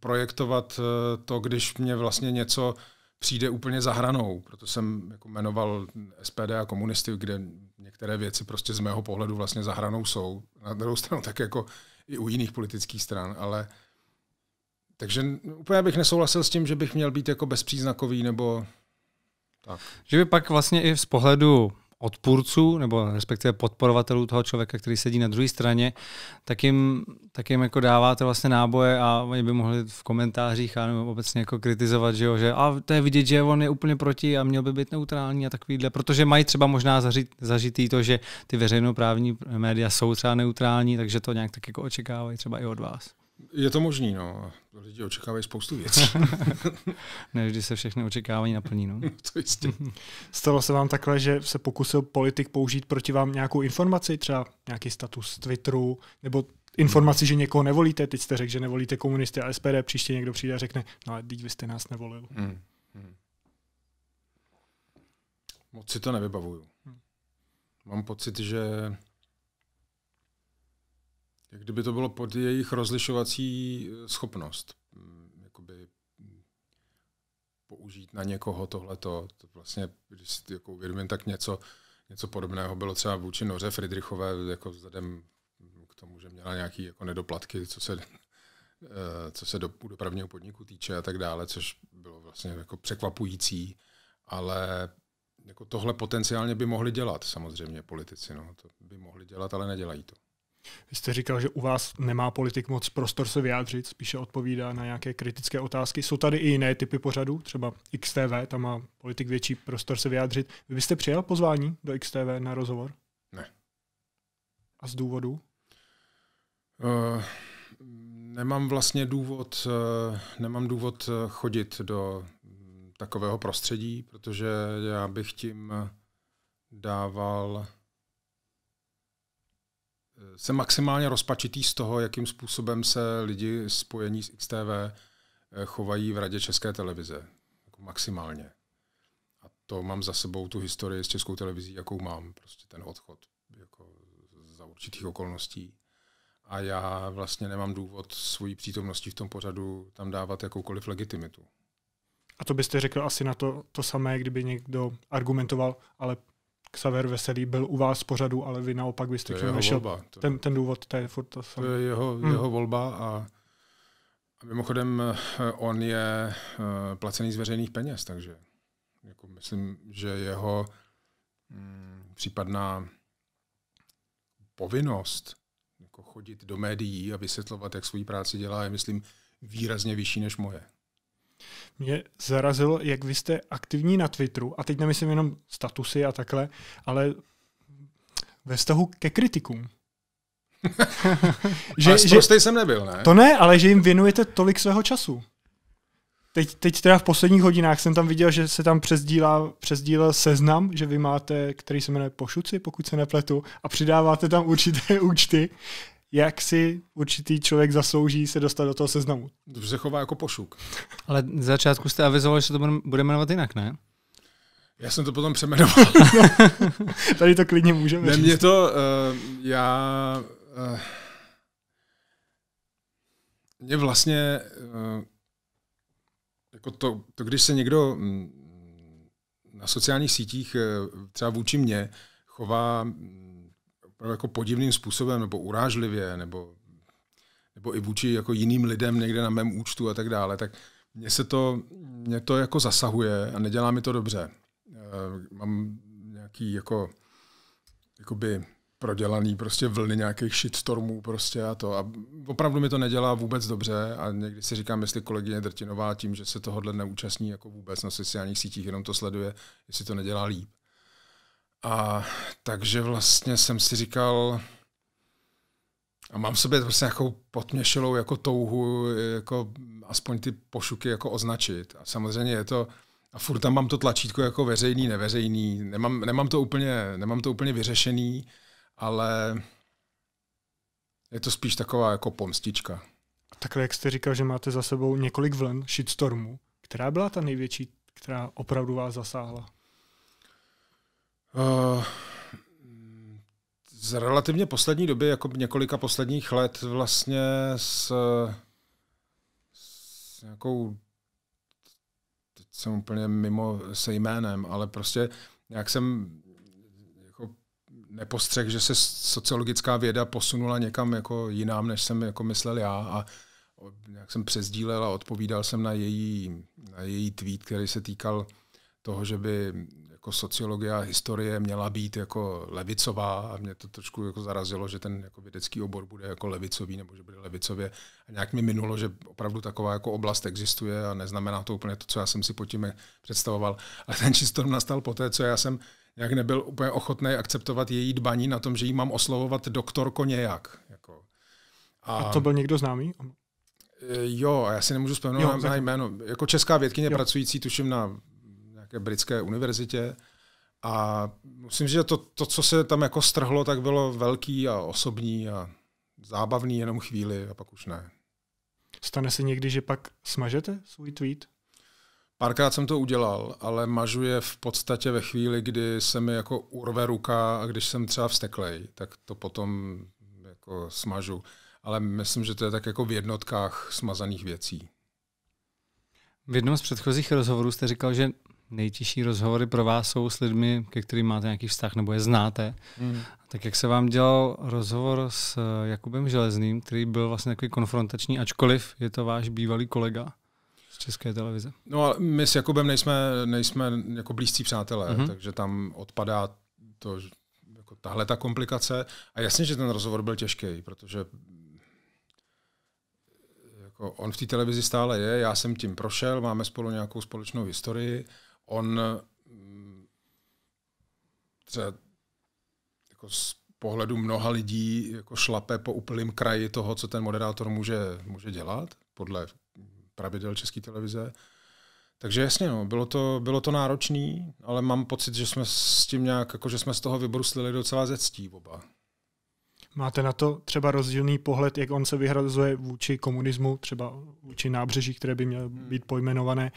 projektovat eh, to, když mě vlastně něco přijde úplně za hranou. Proto jsem jako jmenoval SPD a komunisty, kde některé věci prostě z mého pohledu vlastně za hranou jsou. Na druhou stranu tak jako i u jiných politických stran, ale takže úplně bych nesouhlasil s tím, že bych měl být jako bezpříznakový nebo tak. Že by pak vlastně i z pohledu odpůrců nebo respektive podporovatelů toho člověka, který sedí na druhé straně, tak jim, tak jim jako dáváte vlastně náboje a oni by mohli v komentářích a nebo obecně jako kritizovat, že, jo, že a to je vidět, že on je úplně proti a měl by být neutrální a takovýhle, protože mají třeba možná zažit, zažitý to, že ty veřejnoprávní média jsou třeba neutrální, takže to nějak tak jako očekávají třeba i od vás. Je to možný, no. Lidi očekávají spoustu věcí. [laughs] ne, vždy se všechny očekávání naplní, no. [laughs] to jistě. [laughs] Stalo se vám takhle, že se pokusil politik použít proti vám nějakou informaci, třeba nějaký status Twitteru, nebo informaci, že někoho nevolíte, teď jste řekl, že nevolíte komunisty a SPD, příště někdo přijde a řekne, no ale teď vy jste nás nevolil. Hmm. Hmm. Moc si to nevybavuju. Hmm. Mám pocit, že jak kdyby to bylo pod jejich rozlišovací eh, schopnost. Mm, jakoby mm, použít na někoho tohleto. To vlastně, když si jako uvědomím, tak něco, něco podobného bylo třeba vůči Noře Friedrichové, jako vzhledem mm, k tomu, že měla nějaké jako nedoplatky, co se, eh, co se do, dopravního podniku týče a tak dále, což bylo vlastně jako překvapující, ale jako tohle potenciálně by mohli dělat samozřejmě politici, no, to by mohli dělat, ale nedělají to. Vy jste říkal, že u vás nemá politik moc prostor se vyjádřit, spíše odpovídá na nějaké kritické otázky. Jsou tady i jiné typy pořadů, třeba XTV, tam má politik větší prostor se vyjádřit. Vy byste přijal pozvání do XTV na rozhovor? Ne. A z důvodu? Uh, nemám vlastně důvod, uh, nemám důvod eh, chodit do mm, takového prostředí, protože já bych tím dával jsem maximálně rozpačitý z toho, jakým způsobem se lidi spojení s XTV eh, chovají v Radě České televize. Jako maximálně. A to mám za sebou tu historii s Českou televizí, jakou mám. Prostě ten odchod jako za určitých okolností. A já vlastně nemám důvod svojí přítomností v tom pořadu tam dávat jakoukoliv legitimitu. A to byste řekl asi na to, to samé, kdyby někdo argumentoval, ale Xaver Veselý byl u vás pořadu, ale vy naopak byste k němu nešel. Volba, to... ten, ten důvod, to je furt to samé. To je jeho, hmm. jeho volba a mimochodem eh, on je eh, placený z veřejných peněz, takže jako myslím, že jeho hmm, případná povinnost jako chodit do médií a vysvětlovat, jak svoji práci dělá, je myslím výrazně vyšší než moje. Mě zarazilo, jak vy jste aktivní na Twitteru, a teď nemyslím jenom statusy a takhle, ale ve vztahu ke kritikům. [laughs] že, ale že, jsem nebyl, ne? To ne, ale že jim věnujete tolik svého času. Teď, teď teda v posledních hodinách jsem tam viděl, že se tam přezdílá, přezdílel seznam, že vy máte, který se jmenuje Pošuci, pokud se nepletu, a přidáváte tam určité účty jak si určitý člověk zaslouží se dostat do toho seznamu. To se chová jako pošuk. Ale v začátku jste avizoval, že se to bude jmenovat jinak, ne? Já jsem to potom přemenoval. [laughs] No. Tady to klidně můžeme ne, říct. Mě to, uh, já... Uh, mě vlastně... Uh, jako to, to, když se někdo mm, na sociálních sítích třeba vůči mně chová mm, jako podivným způsobem nebo urážlivě nebo, nebo i vůči jako jiným lidem někde na mém účtu a tak dále, tak mě se to, mě to jako zasahuje a nedělá mi to dobře. Eh, mám nějaký jako, jakoby prodělaný prostě vlny nějakých shitstormů prostě a to. A opravdu mi to nedělá vůbec dobře a někdy si říkám, jestli kolegyně Drtinová tím, že se tohohle neúčastní jako vůbec na sociálních sítích, jenom to sleduje, jestli to nedělá líp. A takže vlastně jsem si říkal, a mám v sobě prostě nějakou potměšilou jako touhu, jako aspoň ty pošuky jako označit. A samozřejmě je to, a furt tam mám to tlačítko jako veřejný, neveřejný. Nemám, nemám, to, úplně, nemám to úplně vyřešený, ale je to spíš taková jako pomstička. Takhle, jak jste říkal, že máte za sebou několik vln shitstormů, která byla ta největší, která opravdu vás zasáhla? Uh, z relativně poslední doby, jako několika posledních let, vlastně s, s nějakou, teď jsem úplně mimo se jménem, ale prostě jak jsem jako nepostřeh, že se sociologická věda posunula někam jako jinam, než jsem jako myslel já a jak jsem přezdílel a odpovídal jsem na její, na její tweet, který se týkal toho, že by jako sociologie a historie měla být jako levicová a mě to trošku jako zarazilo, že ten jako vědecký obor bude jako levicový nebo že bude levicově. A nějak mi minulo, že opravdu taková jako oblast existuje a neznamená to úplně to, co já jsem si pod tím představoval. A ten čistor nastal poté, co já jsem nějak nebyl úplně ochotný akceptovat její dbaní na tom, že jí mám oslovovat doktorko nějak. Jako. A, a to byl někdo známý? E, jo, a já si nemůžu vzpomenout na jméno. Jako česká vědkyně jo. pracující, tuším, na nějaké britské univerzitě. A musím říct, že to, to, co se tam jako strhlo, tak bylo velký a osobní a zábavný jenom chvíli a pak už ne. Stane se někdy, že pak smažete svůj tweet? Párkrát jsem to udělal, ale mažuje v podstatě ve chvíli, kdy se mi jako urve ruka a když jsem třeba vsteklej, tak to potom jako smažu. Ale myslím, že to je tak jako v jednotkách smazaných věcí. V jednom z předchozích rozhovorů jste říkal, že nejtěžší rozhovory pro vás jsou s lidmi, ke kterým máte nějaký vztah nebo je znáte. Mm. Tak jak se vám dělal rozhovor s eh, Jakubem Železným, který byl vlastně takový konfrontační, ačkoliv je to váš bývalý kolega z České televize? No a my s Jakubem nejsme, nejsme jako blízcí přátelé, mm-hmm. takže tam odpadá to, jako tahle ta komplikace. A jasně, že ten rozhovor byl těžký, protože jako on v té televizi stále je, já jsem tím prošel, máme spolu nějakou společnou historii. On mm, třeba jako z pohledu mnoha lidí jako šlape po úplném kraji toho, co ten moderátor může, může dělat podle pravidel České televize. Takže jasně, no, bylo to, bylo to náročný, ale mám pocit, že jsme s tím nějak, jako že jsme z toho vybruslili docela ze ctí oba. Máte na to třeba rozdílný pohled, jak on se vyhrazuje vůči komunismu, třeba vůči nábřeží, které by měly hmm. být pojmenované,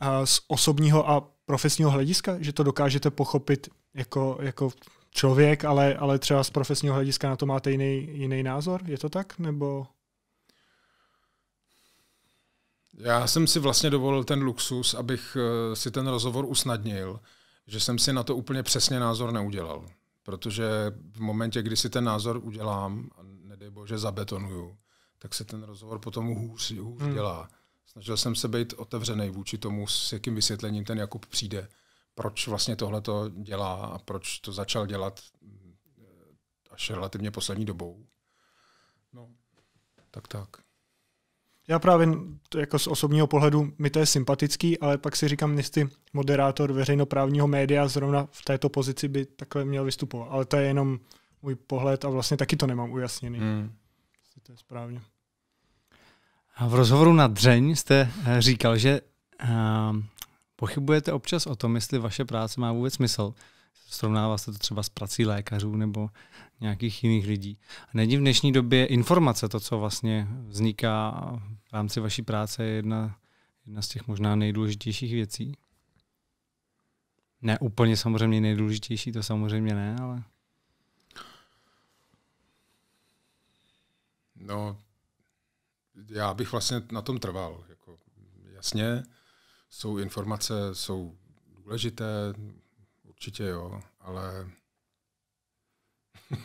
a z osobního a profesního hlediska, že to dokážete pochopit jako, jako člověk, ale, ale třeba z profesního hlediska na to máte jiný, jiný názor? Je to tak? Nebo... Já jsem si vlastně dovolil ten luxus, abych eh, si ten rozhovor usnadnil, že jsem si na to úplně přesně názor neudělal. Protože v momentě, kdy si ten názor udělám, a nedej bože zabetonuju, tak se ten rozhovor potom hůř, hůř hmm. dělá. Snažil jsem se být otevřený vůči tomu, s jakým vysvětlením ten Jakub přijde, proč vlastně tohle to dělá a proč to začal dělat mm, až relativně poslední dobou. No, tak tak já právě jako z osobního pohledu mi to je sympatický, ale pak si říkám, jestli moderátor veřejnoprávního média zrovna v této pozici by takhle měl vystupovat. Ale to je jenom můj pohled a vlastně taky to nemám ujasněný. Hmm. Jestli to je správně. A v rozhovoru na Dřeň jste eh, říkal, že uh, pochybujete občas o tom, jestli vaše práce má vůbec smysl. Srovnává se to třeba s prací lékařů nebo nějakých jiných lidí. A není v dnešní době informace to, co vlastně vzniká v rámci vaší práce, je jedna, jedna z těch možná nejdůležitějších věcí? Ne úplně samozřejmě nejdůležitější, to samozřejmě ne, ale... No, já bych vlastně na tom trval. Jako, jasně, jsou informace, jsou důležité, určitě jo, ale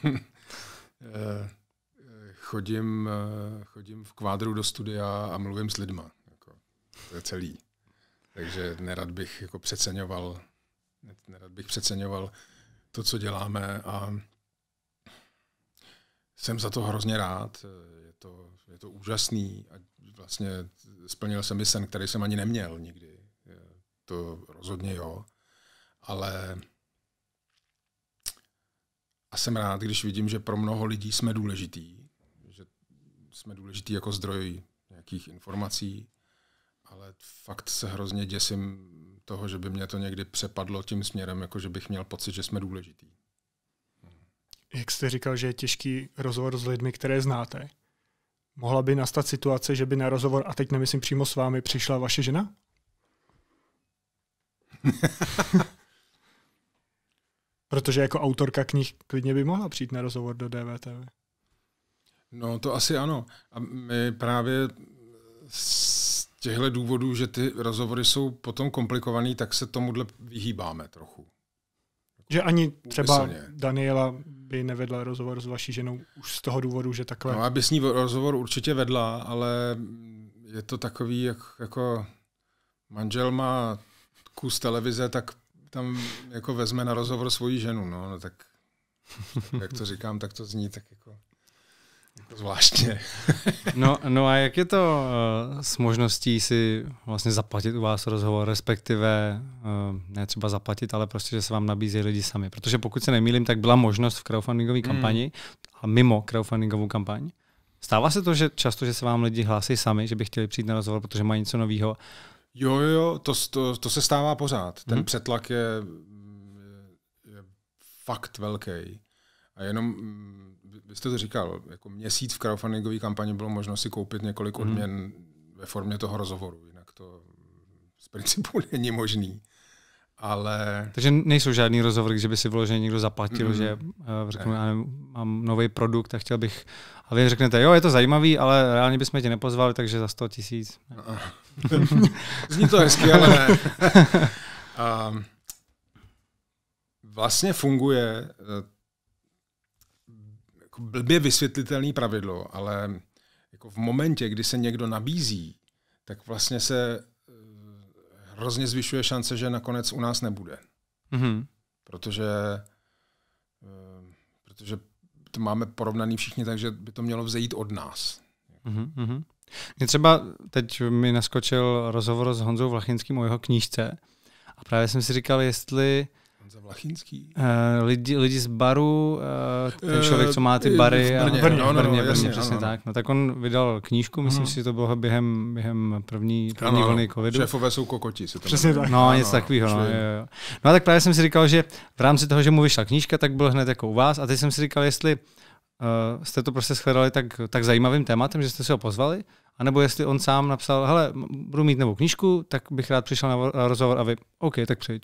Eh, eh, chodím, eh, chodím v kvádru do studia a mluvím s lidma. Jako, to je celý. Takže nerad bych jako přeceňoval, nerad bych přeceňoval to, co děláme a jsem za to hrozně rád. Je to, je to úžasný a vlastně splnil jsem mi sen, který jsem ani neměl nikdy. To rozhodně jo. Ale a jsem rád, když vidím, že pro mnoho lidí jsme důležitý, že jsme důležitý jako zdroj nějakých informací, ale fakt se hrozně děsím toho, že by mě to někdy přepadlo tím směrem, jako že bych měl pocit, že jsme důležitý. Jak jste říkal, že je těžký rozhovor s lidmi, které znáte. Mohla by nastat situace, že by na rozhovor, a teď nemyslím přímo s vámi, přišla vaše žena? [laughs] Protože jako autorka knih klidně by mohla přijít na rozhovor do DVTV. No to asi ano. A my právě z těchto důvodů, že ty rozhovory jsou potom komplikovaný, tak se tomuhle vyhýbáme trochu. Že ani třeba Úmyslně. Daniela by nevedla rozhovor s vaší ženou už z toho důvodu, že takhle... No, aby s ní rozhovor určitě vedla, ale je to takový, jak, jako manžel má kus televize, tak tam jako vezme na rozhovor svoji ženu, no, no tak jak to říkám, tak to zní tak jako, jako zvláštně. [laughs] no, no a jak je to uh, s možností si vlastně zaplatit u vás rozhovor, respektive uh, ne třeba zaplatit, ale prostě, že se vám nabízí lidi sami. Protože pokud se nemýlím, tak byla možnost v crowdfundingové hmm. kampani mm. a mimo crowdfundingovou kampaň. Stává se to, že často, že se vám lidi hlásí sami, že by chtěli přijít na rozhovor, protože mají něco nového Jo, jo, to, to, to se stává pořád. Ten hmm. přetlak je, je fakt velký. A jenom, mm, vy jste to říkal, jako měsíc v crowdfundingové kampani bylo možno si koupit několik mhm. odměn hmm. ve formě toho rozhovoru, jinak to z principu [laughs] není možný ale... Takže nejsou žádný rozhovor, že by si vloženě někdo zaplatil, mm že že eh, řeknu, ne. já nevím, mám nový produkt a chtěl bych... A vy řeknete, jo, je to zajímavý, ale reálně bychom tě nepozvali, takže za 100 tisíc. [laughs] Zní to hezky, ale ne. A [laughs] ehm, vlastně funguje eh, jako blbě vysvětlitelné pravidlo, ale jako v momentě, kdy se někdo nabízí, tak vlastně se hrozně zvyšuje šance, že nakonec u nás nebude. Mm-hmm. Protože, ehm, protože to máme porovnaný všichni, takže by to mělo vzejít od nás. Mm-hmm. Mě třeba teď mi naskočil rozhovor s Honzou Vlachinským o jeho knížce a právě jsem si říkal, jestli Honza Vlachinský. Uh, eh, lidi, lidi z baru, uh, ten eh, člověk, co má ty bary. Uh, v Brně, a, v Brně, no, no, Brně, Brně jasně, no, přesně ano. tak. No tak on vydal knížku, myslím hmm. si, že to bylo během, během první, první ano, vlny covidu. Šéfové jsou kokoti. Se přesně tak. No, ano, něco takového. No, no a tak právě jsem si říkal, že v rámci toho, že mu vyšla knížka, tak byl hned jako u vás. A teď jsem si říkal, jestli uh, jste to prostě shledali tak, tak zajímavým tématem, že jste si ho pozvali, a nebo jestli on sám napsal, hele, budu mít novou knížku, tak bych rád přišel na rozhovor a vy, OK, tak přijď.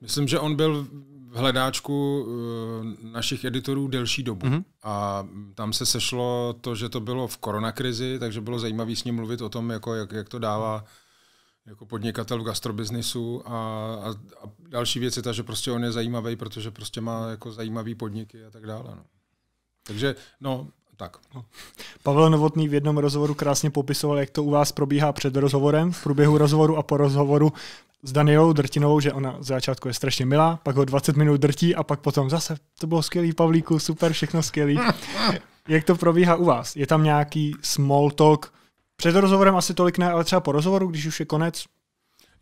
Myslím, že on byl v hledáčku eh, našich editorů delší dobu. Mm-hmm. A tam se sešlo to, že to bylo v koronakrizi, takže bylo zajímavé s ním mluvit o tom, jako, jak, jak to dává jako podnikatel v gastrobiznisu a, a, a další věc je ta, že prostě on je zajímavý, protože prostě má jako zajímavý podniky a tak dále. No. Takže no, tak. No. Pavel Novotný v jednom rozhovoru krásně popisoval, jak to u vás probíhá před rozhovorem, v průběhu rozhovoru a po rozhovoru s Danielou Drtinovou, že ona z začátku je strašně milá, pak ho 20 minut drtí a pak potom zase, to bylo skvělý, Pavlíku, super, všechno skvělý. [laughs] jak to probíhá u vás? Je tam nějaký small talk? Před rozhovorem asi tolik ne, ale třeba po rozhovoru, když už je konec,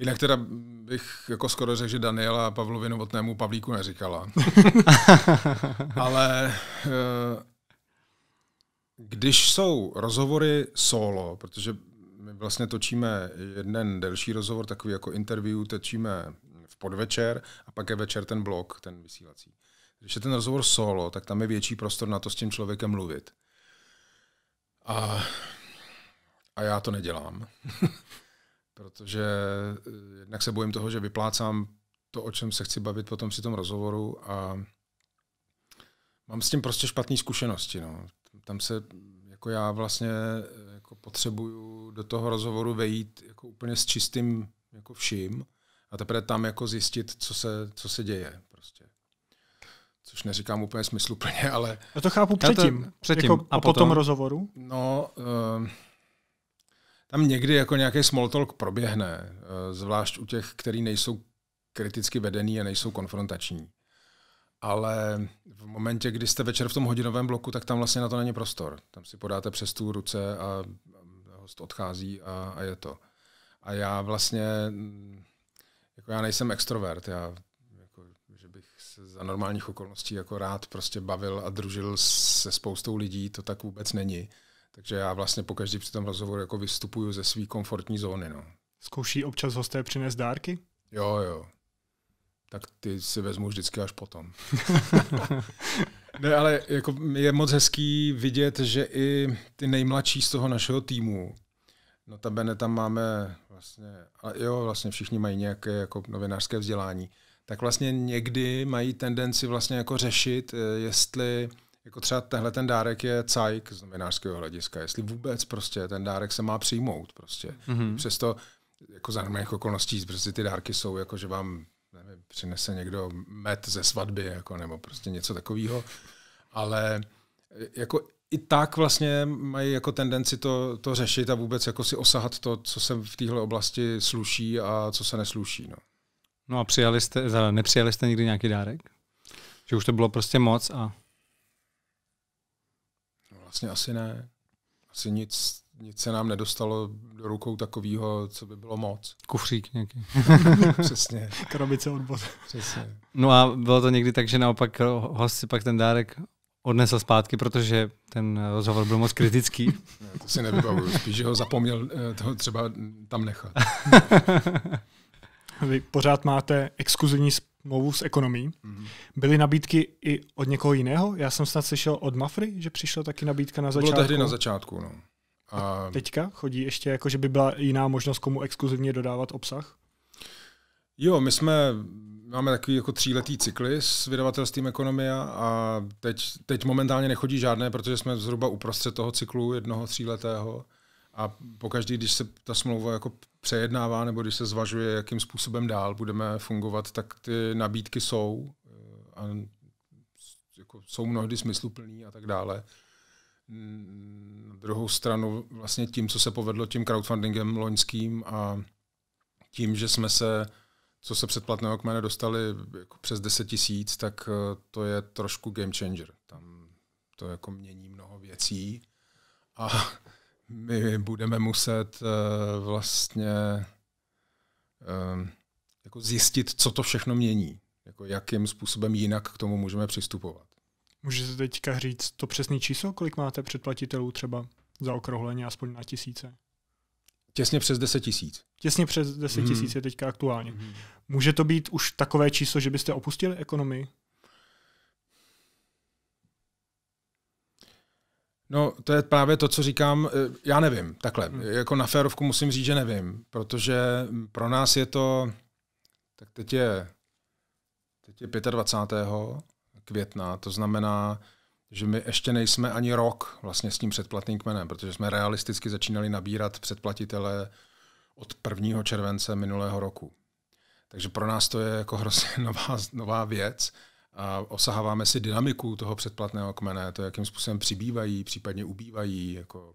Jinak teda bych jako skoro řekl, že Daniela Pavlovi Novotnému Pavlíku neříkala. [laughs] Ale eh, když jsou rozhovory solo, protože my vlastně točíme jeden delší rozhovor, takový jako interview, točíme v podvečer a pak je večer ten blok, ten vysílací. Když je ten rozhovor solo, tak tam je větší prostor na to s tím člověkem mluvit. A, a já to nedělám, [laughs] protože eh, jednak se bojím toho, že vyplácám to, o čem se chci bavit potom při tom rozhovoru a mám s tím prostě špatné zkušenosti. No tam se jako já vlastně jako potřebuju do toho rozhovoru vejít jako úplně s čistým jako vším a teprve tam jako zjistit, co se, co se děje prostě. Což neříkám úplně smysluplně, [laughs] ale... Já to chápu předtím. To, předtím. Jako a potom, tom rozhovoru? No, uh, tam někdy jako nějaký small talk proběhne, uh, zvlášť u těch, který nejsou kriticky vedený a nejsou konfrontační ale v momentě, kdy jste večer v tom hodinovém bloku, tak tam vlastně na to není prostor. Tam si podáte přes tu ruce a host odchází a, a je to. A já vlastně, jako já nejsem extrovert, já jako, že bych se za normálních okolností jako rád prostě bavil a družil se spoustou lidí, to tak vůbec není. Takže já vlastně po každý při tom rozhovoru jako vystupuju ze své komfortní zóny. No. Zkouší občas hosté přinést dárky? Jo, jo tak ty si vezmu vždycky až potom. [laughs] ne, ale jako je moc hezký vidět, že i ty nejmladší z toho našeho týmu, no, notabene tam máme vlastně, ale jo, vlastně všichni mají nějaké jako novinářské vzdělání, tak vlastně někdy mají tendenci vlastně jako řešit, eh, jestli jako třeba tenhle ten dárek je cajk z novinářského hlediska, jestli vůbec prostě ten dárek se má přijmout prostě. Mm-hmm. Přesto jako za normálních okolností protože ty dárky jsou jako, že vám nevím, přinese někdo met ze svatby, jako, nebo prostě něco takového, ale jako i tak vlastně mají jako tendenci to, to řešit a vůbec jako si osahat to, co se v téhle oblasti sluší a co se nesluší. No, no a přijali jste, nepřijali jste nikdy nějaký dárek? Že už to bylo prostě moc a... No vlastně asi ne. Asi nic nic se nám nedostalo do rukou takového, co by bylo moc. Kufřík nějaký. [laughs] Přesně. Krabice od bod. Přesně. No a bylo to někdy tak, že naopak host si pak ten dárek odnesl zpátky, protože ten rozhovor byl moc kritický. Ne, to si nevybavuju, spíš, že ho zapomněl eh, toho třeba tam nechat. Vy pořád máte exkluzivní smlouvu s ekonomí. Mm-hmm. Byly nabídky i od někoho jiného? Já jsem snad slyšel od Mafry, že přišla taky nabídka na začátku. Bylo tehdy na začátku, no. A... Teďka chodí ještě, jako že by byla jiná možnost, komu exkluzivně dodávat obsah? Jo, my jsme, máme takový jako tříletý cykly s vydavatelstvím Ekonomia a teď, teď momentálně nechodí žádné, protože jsme zhruba uprostřed toho cyklu jednoho tříletého a pokaždý, když se ta smlouva jako přejednává nebo když se zvažuje, jakým způsobem dál budeme fungovat, tak ty nabídky jsou eh, a jako jsou mnohdy smysluplný a tak dále na druhou stranu vlastně tím, co se povedlo tím crowdfundingem loňským a tím, že jsme se, co se předplatného kmene dostali jako přes 10 tisíc, tak eh, to je trošku game changer. Tam to jako mění mnoho věcí a [laughs] my budeme muset eh, vlastně ehm, jako zjistit, co to všechno mění, jako jakým způsobem jinak k tomu můžeme přistupovat. Můžete teďka říct to přesný číslo, kolik máte předplatitelů třeba za okrohleně aspoň na tisíce? Těsně přes 10 tisíc. Těsně přes 10 mhm. tisíc hmm. je teďka aktuálně. Hmm. Může to být už takové číslo, že byste opustili ekonomii? No, to je právě to, co říkám, eh, já nevím, takhle. Hmm. Jako na férovku musím říct, že nevím, protože pro nás je to, tak teď je, teď je 25 května. To znamená, že my ještě nejsme ani rok vlastně s tím předplatným kmenem, protože jsme realisticky začínali nabírat předplatitele od 1. července minulého roku. Takže pro nás to je jako hrozně [laughs] nová, nová věc a osaháváme si dynamiku toho předplatného kmene, to, jakým způsobem přibývají, případně ubývají, jako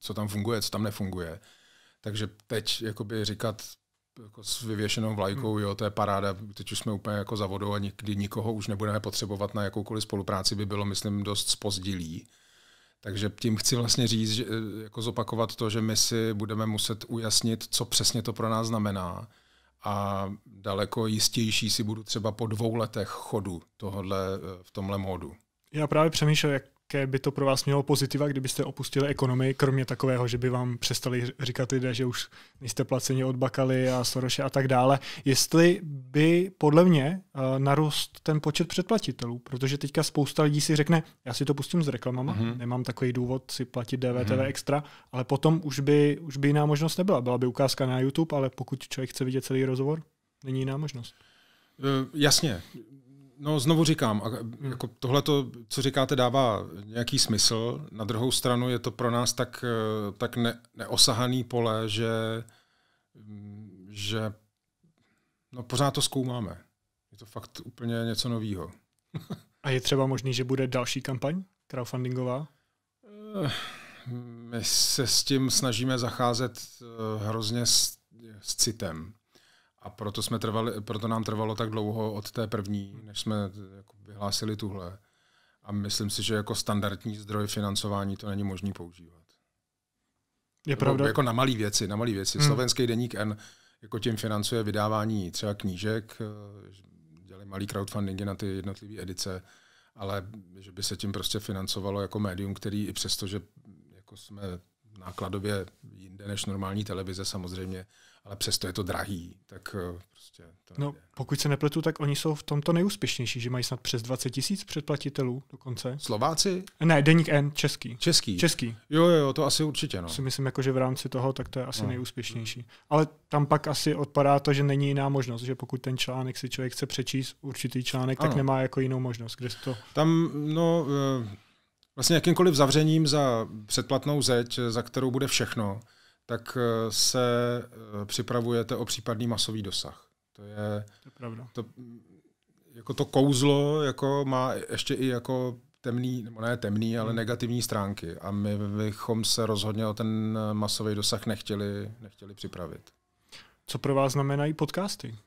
co tam funguje, co tam nefunguje. Takže teď jakoby říkat, jako s vyvěšenou vlajkou, hmm. jo, to je paráda, teď už jsme úplně jako za vodou a nikdy nikoho už nebudeme potřebovat na jakoukoliv spolupráci, by bylo, myslím, dost spozdilý. Takže tím chci vlastně říct, že, eh, jako zopakovat to, že my si budeme muset ujasnit, co přesně to pro nás znamená. A daleko jistější si budu třeba po dvou letech chodu tohle eh, v tomhle módu. Já právě přemýšlel, jak jaké by to pro vás mělo pozitiva, kdybyste opustili ekonomii, kromě takového, že by vám přestali říkat lidé, že už nejste placeni od Bakaly a Soroše a tak dále. Jestli by podle mě eh, narost ten počet předplatitelů, protože teďka spousta lidí si řekne, já si to pustím s reklamama, uh-huh. nemám takový důvod si platit DVTV uh-huh. Mhm. extra, ale potom už by, už by jiná možnost nebyla. Byla by ukázka na YouTube, ale pokud člověk chce vidět celý rozhovor, není jiná možnost. Uh, jasně No znovu říkám, hmm. jako tohle, co říkáte, dává nějaký smysl. Na druhou stranu je to pro nás tak, eh, tak ne, neosahaný pole, že, že no pořád to zkoumáme. Je to fakt úplně něco nového. A je třeba možný, že bude další kampaň crowdfundingová? Eh, my se s tím snažíme zacházet eh, hrozně s, s citem. A proto, jsme trvali, proto nám trvalo tak dlouho od té první, než jsme jako vyhlásili tuhle. A myslím si, že jako standardní zdroj financování to není možný používat. Je to pravda. Jako na malé věci, na malé věci. Hmm. Slovenský deník N jako tím financuje vydávání třeba knížek, eh, dělají malý crowdfundingy na ty jednotlivé edice, ale že by se tím prostě financovalo jako médium, který i přesto, že jako jsme nákladově jinde než normální televize samozřejmě, ale přesto je to drahý, tak eh, prostě to no, nejde. No, pokud se nepletu, tak oni jsou v tomto nejúspěšnější, že mají snad přes 20 tisíc předplatitelů dokonce. Slováci? Ne, Deník N, český. Český? Český. Jo, jo, to asi určitě, no. Si myslím, jako, že v rámci toho, tak to je asi no. nejúspěšnější. No. Ale tam pak asi odpadá to, že není jiná možnost, že pokud ten článek si člověk chce přečíst, určitý článek, ano. tak nemá jako jinou možnost. Kde to... Tam, no, eh, vlastně jakýmkoliv zavřením za předplatnou zeď, za kterou bude všechno, tak eh, se eh, připravujete o případný masový dosah. To je, to je pravda. To, jako to kouzlo jako má ještě i jako temný, nebo ne temný, ale hmm. negativní stránky. A my bychom se rozhodně o ten eh, masový dosah nechtěli, nechtěli připravit. Co pro vás znamenají podcasty?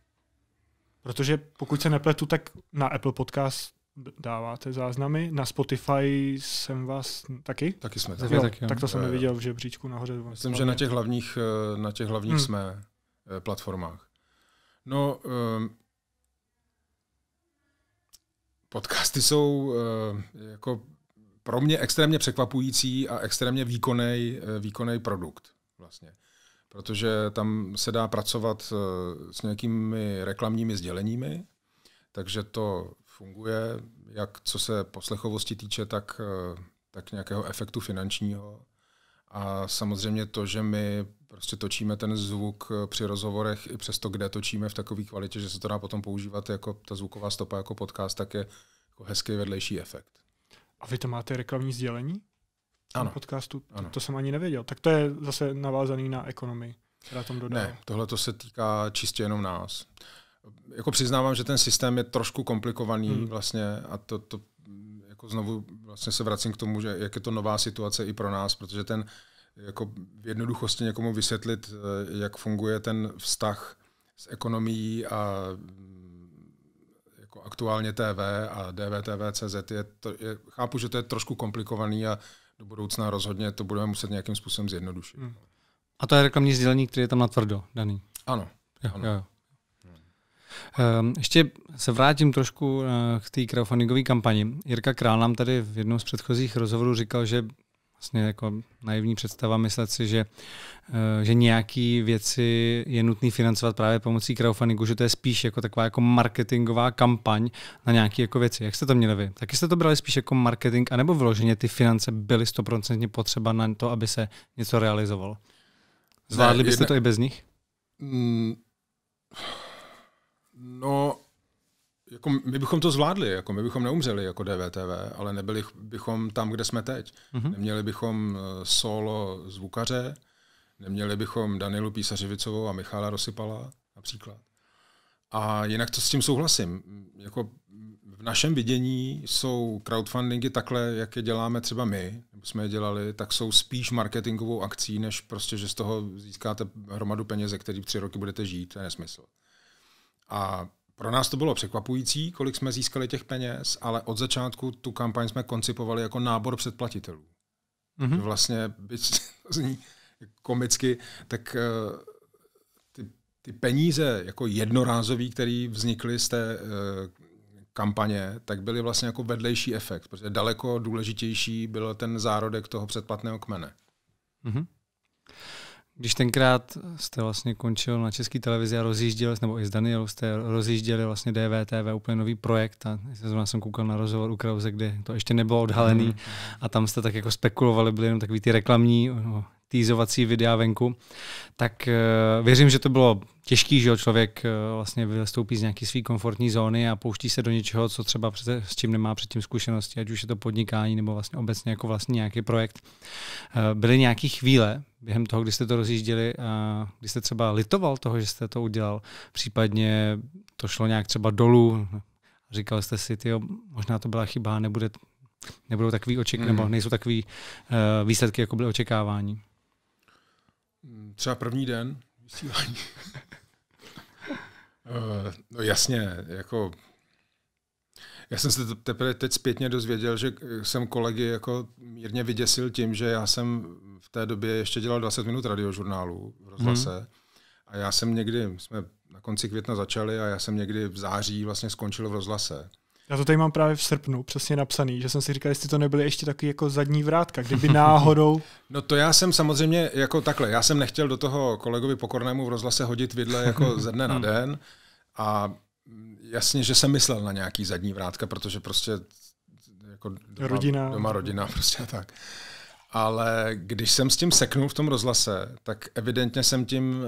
Protože pokud se nepletu, tak na Apple Podcast dáváte záznamy. Na Spotify jsem vás taky? Taky jsme. Taky, jo, taky, jo. Tak to jsem eh, neviděl v žebříčku nahoře. Myslím, že na těch hlavních, eh, na těch hlavních hmm. jsme eh, platformách. No, um, podcasty jsou uh, jako pro mě extrémně překvapující a extrémně výkonný výkonej produkt vlastně. Protože tam se dá pracovat s nějakými reklamními sděleními, takže to funguje, jak co se poslechovosti týče, tak, eh, tak nějakého efektu finančního. A samozřejmě to, že my prostě točíme ten zvuk eh, při rozhovorech i přesto, kde točíme v takové kvalitě, že se to dá potom používat jako ta zvuková stopa jako podcast, tak je jako hezký vedlejší efekt. A vy to máte reklamní sdělení? Ano. podcastu? Ano. To, to jsem ani nevěděl. Tak to je zase navázaný na ekonomii, která dodá. Ne, tohle to se týká čistě jenom nás jako přiznávám, že ten systém je trošku komplikovaný hmm. vlastně a to, to jako znovu vlastně se vracím k tomu, že jak je to nová situace i pro nás, protože ten jako v jednoduchosti někomu vysvětlit, eh, jak funguje ten vztah s ekonomií a jako aktuálně TV a DVTV.cz je, to, je, chápu, že to je trošku komplikovaný a do budoucna rozhodně to budeme muset nějakým způsobem zjednodušit. Hmm. A to je reklamní sdělení, které je tam natvrdo daný. Ano. Jo, ano. Jo, jo. Ehm, ještě se vrátím trošku eh, k té crowdfundingové kampani. Jirka Král nám tady v jednom z předchozích rozhovorů říkal, že vlastně jako naivní představa myslet si, že, eh, že nějaký věci je nutné financovat právě pomocí crowdfundingu, že to je spíš jako taková jako marketingová kampaň na nějaké jako věci. Jak jste to měli vy? Taky jste to brali spíš jako marketing, anebo vloženě ty finance byly stoprocentně potřeba na to, aby se něco realizovalo? Zvládli byste to i bez nich? Hmm. No, jako my bychom to zvládli, jako my bychom neumřeli jako DVTV, ale nebyli bychom tam, kde jsme teď. Mm-hmm. Neměli bychom eh, solo zvukaře, neměli bychom Danielu Písařivicovou a Michála Rosypala například. A jinak to s tím souhlasím. Jako v našem vidění jsou crowdfundingy takhle, jak je děláme třeba my, nebo jsme je dělali, tak jsou spíš marketingovou akcí, než prostě, že z toho získáte hromadu peněz, který tři roky budete žít. To je nesmysl. A pro nás to bylo překvapující, kolik jsme získali těch peněz, ale od začátku tu kampaň jsme koncipovali jako nábor předplatitelů. Mm-hmm. Vlastně, byť [laughs] to zní komicky, tak eh, ty, ty peníze jako jednorázový, které vznikly z té eh, kampaně, tak byly vlastně jako vedlejší efekt, protože daleko důležitější byl ten zárodek toho předplatného kmene. Mm-hmm když tenkrát jste vlastně končil na české televizi a rozjížděli, nebo i s Danielou jste rozjížděli vlastně DVTV, úplně nový projekt a zrovna jsem koukal na rozhovor u Krause, kde to ještě nebylo odhalený mm. a tam jste tak jako spekulovali, byly jenom takový ty reklamní, no, týzovací videa venku, tak eh, věřím, že to bylo těžký, že člověk uh, vlastně vystoupí z nějaké své komfortní zóny a pouští se do něčeho, co třeba před, s čím nemá předtím zkušenosti, ať už je to podnikání nebo vlastně obecně jako vlastně nějaký projekt. Eh, byly nějaké chvíle během toho, kdy jste to rozjížděli a kdy jste třeba litoval toho, že jste to udělal, případně to šlo nějak třeba dolů, říkal jste si, tyjo, možná to byla chyba, nebude, nebudou takový oček, mm. nebo nejsou takový uh, výsledky, jako byly očekávání. Mm, třeba první den vysílání. [laughs] Eh, no jasně, jako já jsem se teprve teď zpětně dozvěděl, že jsem kolegy jako mírně vyděsil tím, že já jsem v té době ještě dělal 20 minut radiožurnálu v rozhlase hmm. a já jsem někdy, jsme na konci května začali a já jsem někdy v září vlastně skončil v rozhlase. Já to tady mám právě v srpnu přesně napsaný, že jsem si říkal, jestli to nebyly ještě taky jako zadní vrátka, kdyby náhodou... [laughs] no to já jsem samozřejmě jako takhle, já jsem nechtěl do toho kolegovi Pokornému v rozhlase hodit vidle jako ze dne na hmm. den a jasně, že jsem myslel na nějaký zadní vrátka, protože prostě jako doma, rodina. doma rodina [laughs] prostě tak. Ale když jsem s tím seknul v tom rozlase, tak evidentně jsem tím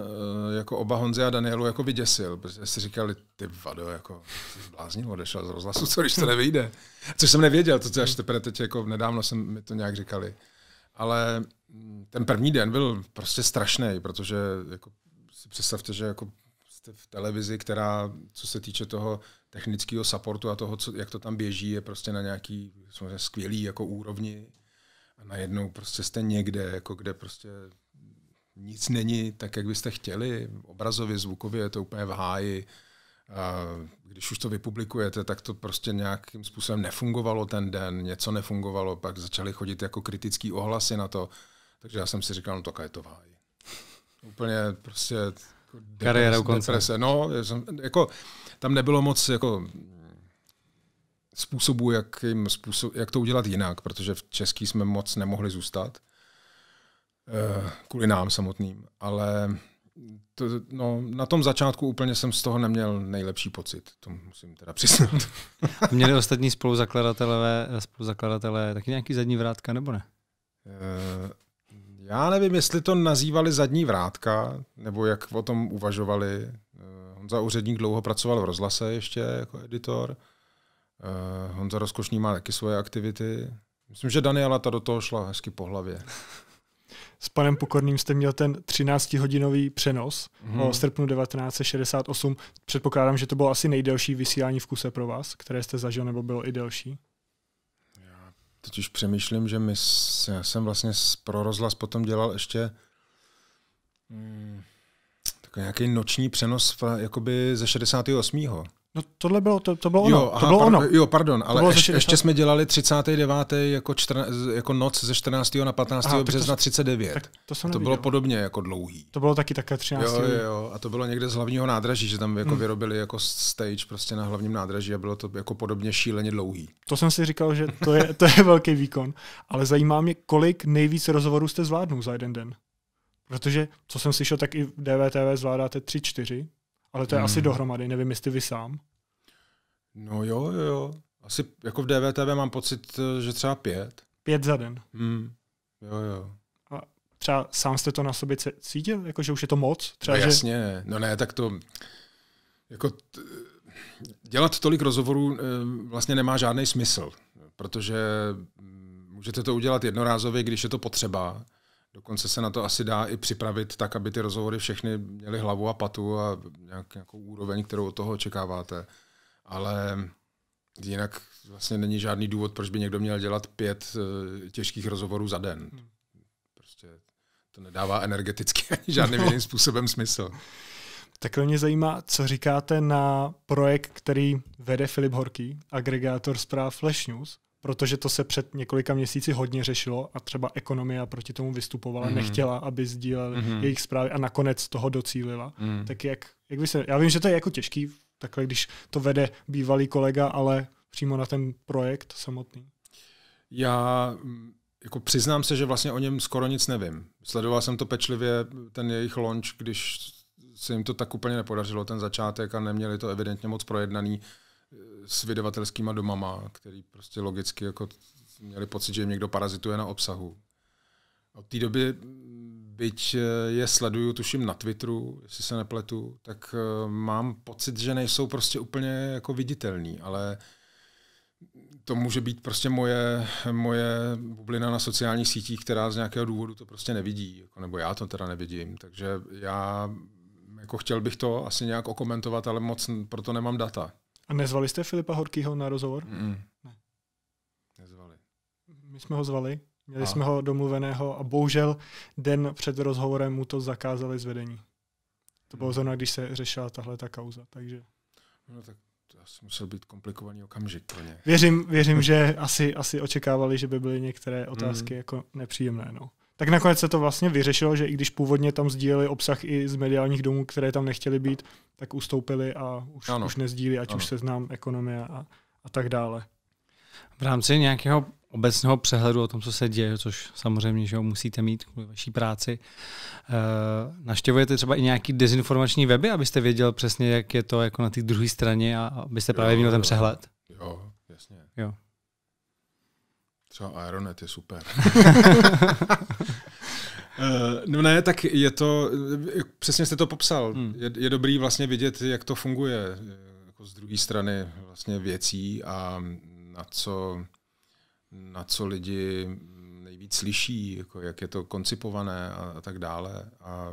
eh, jako oba Honzi a Danielu jako vyděsil, protože si říkali, ty vado, jako zbláznil, odešel z rozhlasu, co když to nevyjde. Což jsem nevěděl, to až teprve teď, jako nedávno jsem mi to nějak říkali. Ale mm, ten první den byl prostě strašný, protože jako si představte, že jako jste v televizi, která, co se týče toho technického supportu a toho, co, jak to tam běží, je prostě na nějaký skvělý jako úrovni najednou prostě jste někde, jako kde prostě nic není tak, jak byste chtěli. Obrazově, zvukově je to úplně v háji. A když už to vypublikujete, tak to prostě nějakým způsobem nefungovalo ten den, něco nefungovalo, pak začaly chodit jako kritický ohlasy na to. Takže já jsem si říkal, no to je to v háji. Úplně prostě... Jako Kariéra u konce. No, jako, tam nebylo moc jako způsobů, jim způsob, jak to udělat jinak, protože v Český jsme moc nemohli zůstat, eh, kvůli nám samotným, ale to, no, na tom začátku úplně jsem z toho neměl nejlepší pocit, to musím teda přiznat. [laughs] měli ostatní spoluzakladatelé, spoluzakladatelé taky nějaký zadní vrátka, nebo ne? Eh, já nevím, jestli to nazývali zadní vrátka, nebo jak o tom uvažovali. Eh, Honza Úředník dlouho pracoval v rozlase ještě jako editor. Eh, Honza Rozkošný má taky svoje aktivity. Myslím, že Daniela ta do toho šla hezky po hlavě. [laughs] S panem Pokorným jste měl ten 13-hodinový přenos mm-hmm. o mhm. srpnu 1968. Předpokládám, že to bylo asi nejdelší vysílání v kuse pro vás, které jste zažil, nebo bylo i delší? Já teď už přemýšlím, že my, já jsem vlastně pro rozhlas potom dělal ještě hmm, takový nějaký noční přenos v, eh, jakoby ze 68. No tohle bylo, to, to bylo ono. jo, Aha, to bylo pardon, ono. Jo, pardon, ale to ještě, ještě jsme dělali 39. jako, čtrna, jako noc ze 14. na 15. Aha, března to, 39. Tak to, jsem to bylo podobně jako dlouhý. To bylo taky takhle 13. Jo, jo, a to bylo někde z hlavního nádraží, že tam jako hmm. vyrobili jako stage prostě na hlavním nádraží a bylo to jako podobně šíleně dlouhý. To jsem si říkal, že to je, to je velký výkon, ale zajímá mě, kolik nejvíc rozhovorů jste zvládnul za jeden den. Protože, co jsem slyšel, tak i v DVTV zvládáte 3-4. Ale to je hmm. asi dohromady, nevím, jestli vy sám. No jo, jo, jo. Asi jako v DVTV mám pocit, že třeba pět. Pět za den. Hmm. Jo, jo. A třeba sám jste to na sobě cítil? Jako, že už je to moc? Třeba, no jasně, že... ne. no ne, tak to... Jako t... dělat tolik rozhovorů eh, vlastně nemá žádný smysl, protože můžete to udělat jednorázově, když je to potřeba, Dokonce se na to asi dá i připravit tak, aby ty rozhovory všechny měly hlavu a patu a nějak, nějakou úroveň, kterou od toho očekáváte. Ale jinak vlastně není žádný důvod, proč by někdo měl dělat pět eh, těžkých rozhovorů za den. Hmm. Prostě to nedává energeticky [laughs] ani žádným no. jiným způsobem smysl. Takhle mě zajímá, co říkáte na projekt, který vede Filip Horký, agregátor zpráv Flash News, protože to se před několika měsíci hodně řešilo a třeba ekonomia proti tomu vystupovala, mm. nechtěla, aby sdílel mm. jejich zprávy a nakonec toho docílila. Mm. Tak jak, jak by se, já vím, že to je jako těžký, takhle když to vede bývalý kolega, ale přímo na ten projekt samotný. Já mm, jako přiznám se, že vlastně o něm skoro nic nevím. Sledoval jsem to pečlivě, ten jejich launch, když se jim to tak úplně nepodařilo, ten začátek a neměli to evidentně moc projednaný s vydavatelskýma domama, který prostě logicky jako měli pocit, že jim někdo parazituje na obsahu. Od té doby, byť eh, je sleduju, tuším na Twitteru, jestli se nepletu, tak eh, mám pocit, že nejsou prostě úplně jako viditelný, ale to může být prostě moje, moje bublina na sociálních sítích, která z nějakého důvodu to prostě nevidí, jako, nebo já to teda nevidím, takže já jako chtěl bych to asi nějak okomentovat, ale moc proto nemám data. A nezvali jste Filipa Horkýho na rozhovor? Mm. Ne. Nezvali. My jsme ho zvali, měli a. jsme ho domluveného a bohužel den před rozhovorem mu to zakázali zvedení. To bylo mm. zrovna, když se řešila tahle ta kauza, takže... No tak to asi musel být komplikovaný okamžik pro ně. Věřím, věřím [laughs] že asi, asi očekávali, že by byly některé otázky mm. jako nepříjemné, no. Tak nakonec se to vlastně vyřešilo, že i když původně tam sdíleli obsah i z mediálních domů, které tam nechtěli být, tak ustoupili a už, ano. už nezdílí, ať ano. už znám ekonomie a, a tak dále. V rámci nějakého obecného přehledu o tom, co se děje, což samozřejmě že ho musíte mít kvůli vaší práci. E, naštěvujete třeba i nějaký dezinformační weby, abyste věděl přesně, jak je to jako na té druhé straně a abyste právě měl ten přehled? Jo, Třeba Aeronet je super. Uh, [laughs] ne, tak je to, přesně jste to popsal, hmm. je, je dobrý vlastně vidět, jak to funguje jako z druhé strany vlastně věcí a na co, na co lidi nejvíc slyší, jako jak je to koncipované a, a tak dále. A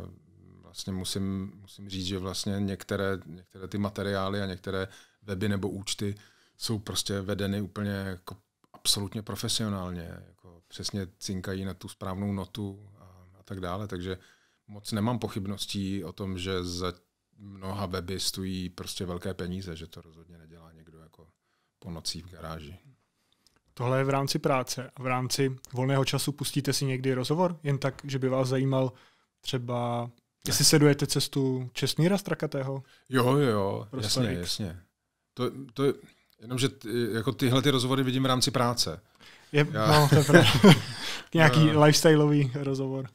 vlastně musím, musím říct, že vlastně některé, některé ty materiály a některé weby nebo účty jsou prostě vedeny úplně jako absolutně profesionálně, jako přesně cinkají na tu správnou notu a, a tak dále, takže moc nemám pochybností o tom, že za mnoha weby stojí prostě velké peníze, že to rozhodně nedělá někdo jako po nocích v garáži. Tohle je v rámci práce a v rámci volného času pustíte si někdy rozhovor? Jen tak, že by vás zajímal třeba, jestli sedujete cestu Česmíra Strakatého? Jo, jo, jo, jasně, jasně. To, to, Jenomže ty, jako tyhle ty rozhovory vidím v rámci práce. Je, Já... No, to je [laughs] [laughs] Nějaký no. lifestyleový rozhovor.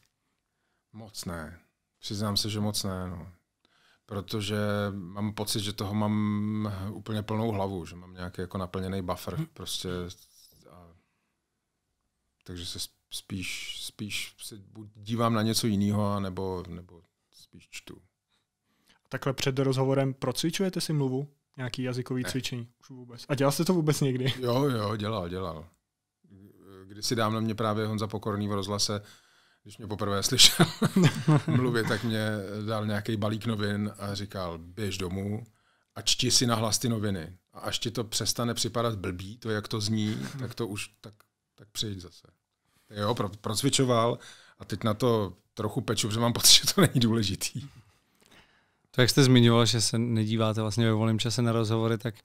Moc ne. Přiznám se, že moc ne. No. Protože mám pocit, že toho mám úplně plnou hlavu, že mám nějaký jako naplněný buffer. Hm. Prostě a, takže se spíš, spíš se buď dívám na něco jiného, nebo, nebo spíš čtu. Takhle před rozhovorem procvičujete si mluvu? nějaký jazykový ne. cvičení. Už vůbec. A dělal jste to vůbec někdy? [laughs] Jo, jo, dělal, dělal. Když si dám na mě právě Honza Pokorný v rozhlase, když mě poprvé slyšel [laughs] mluvit, tak mě dal nějaký balík novin a říkal, běž domů a čti si nahlas ty noviny. A až ti to přestane připadat blbý, to jak to zní, tak to už, tak, tak přijď zase. Jo, pro, procvičoval a teď na to trochu peču, protože mám pocit, že to není důležitý. To, jak jste zmiňoval, že se nedíváte vlastně ve volném čase na rozhovory, tak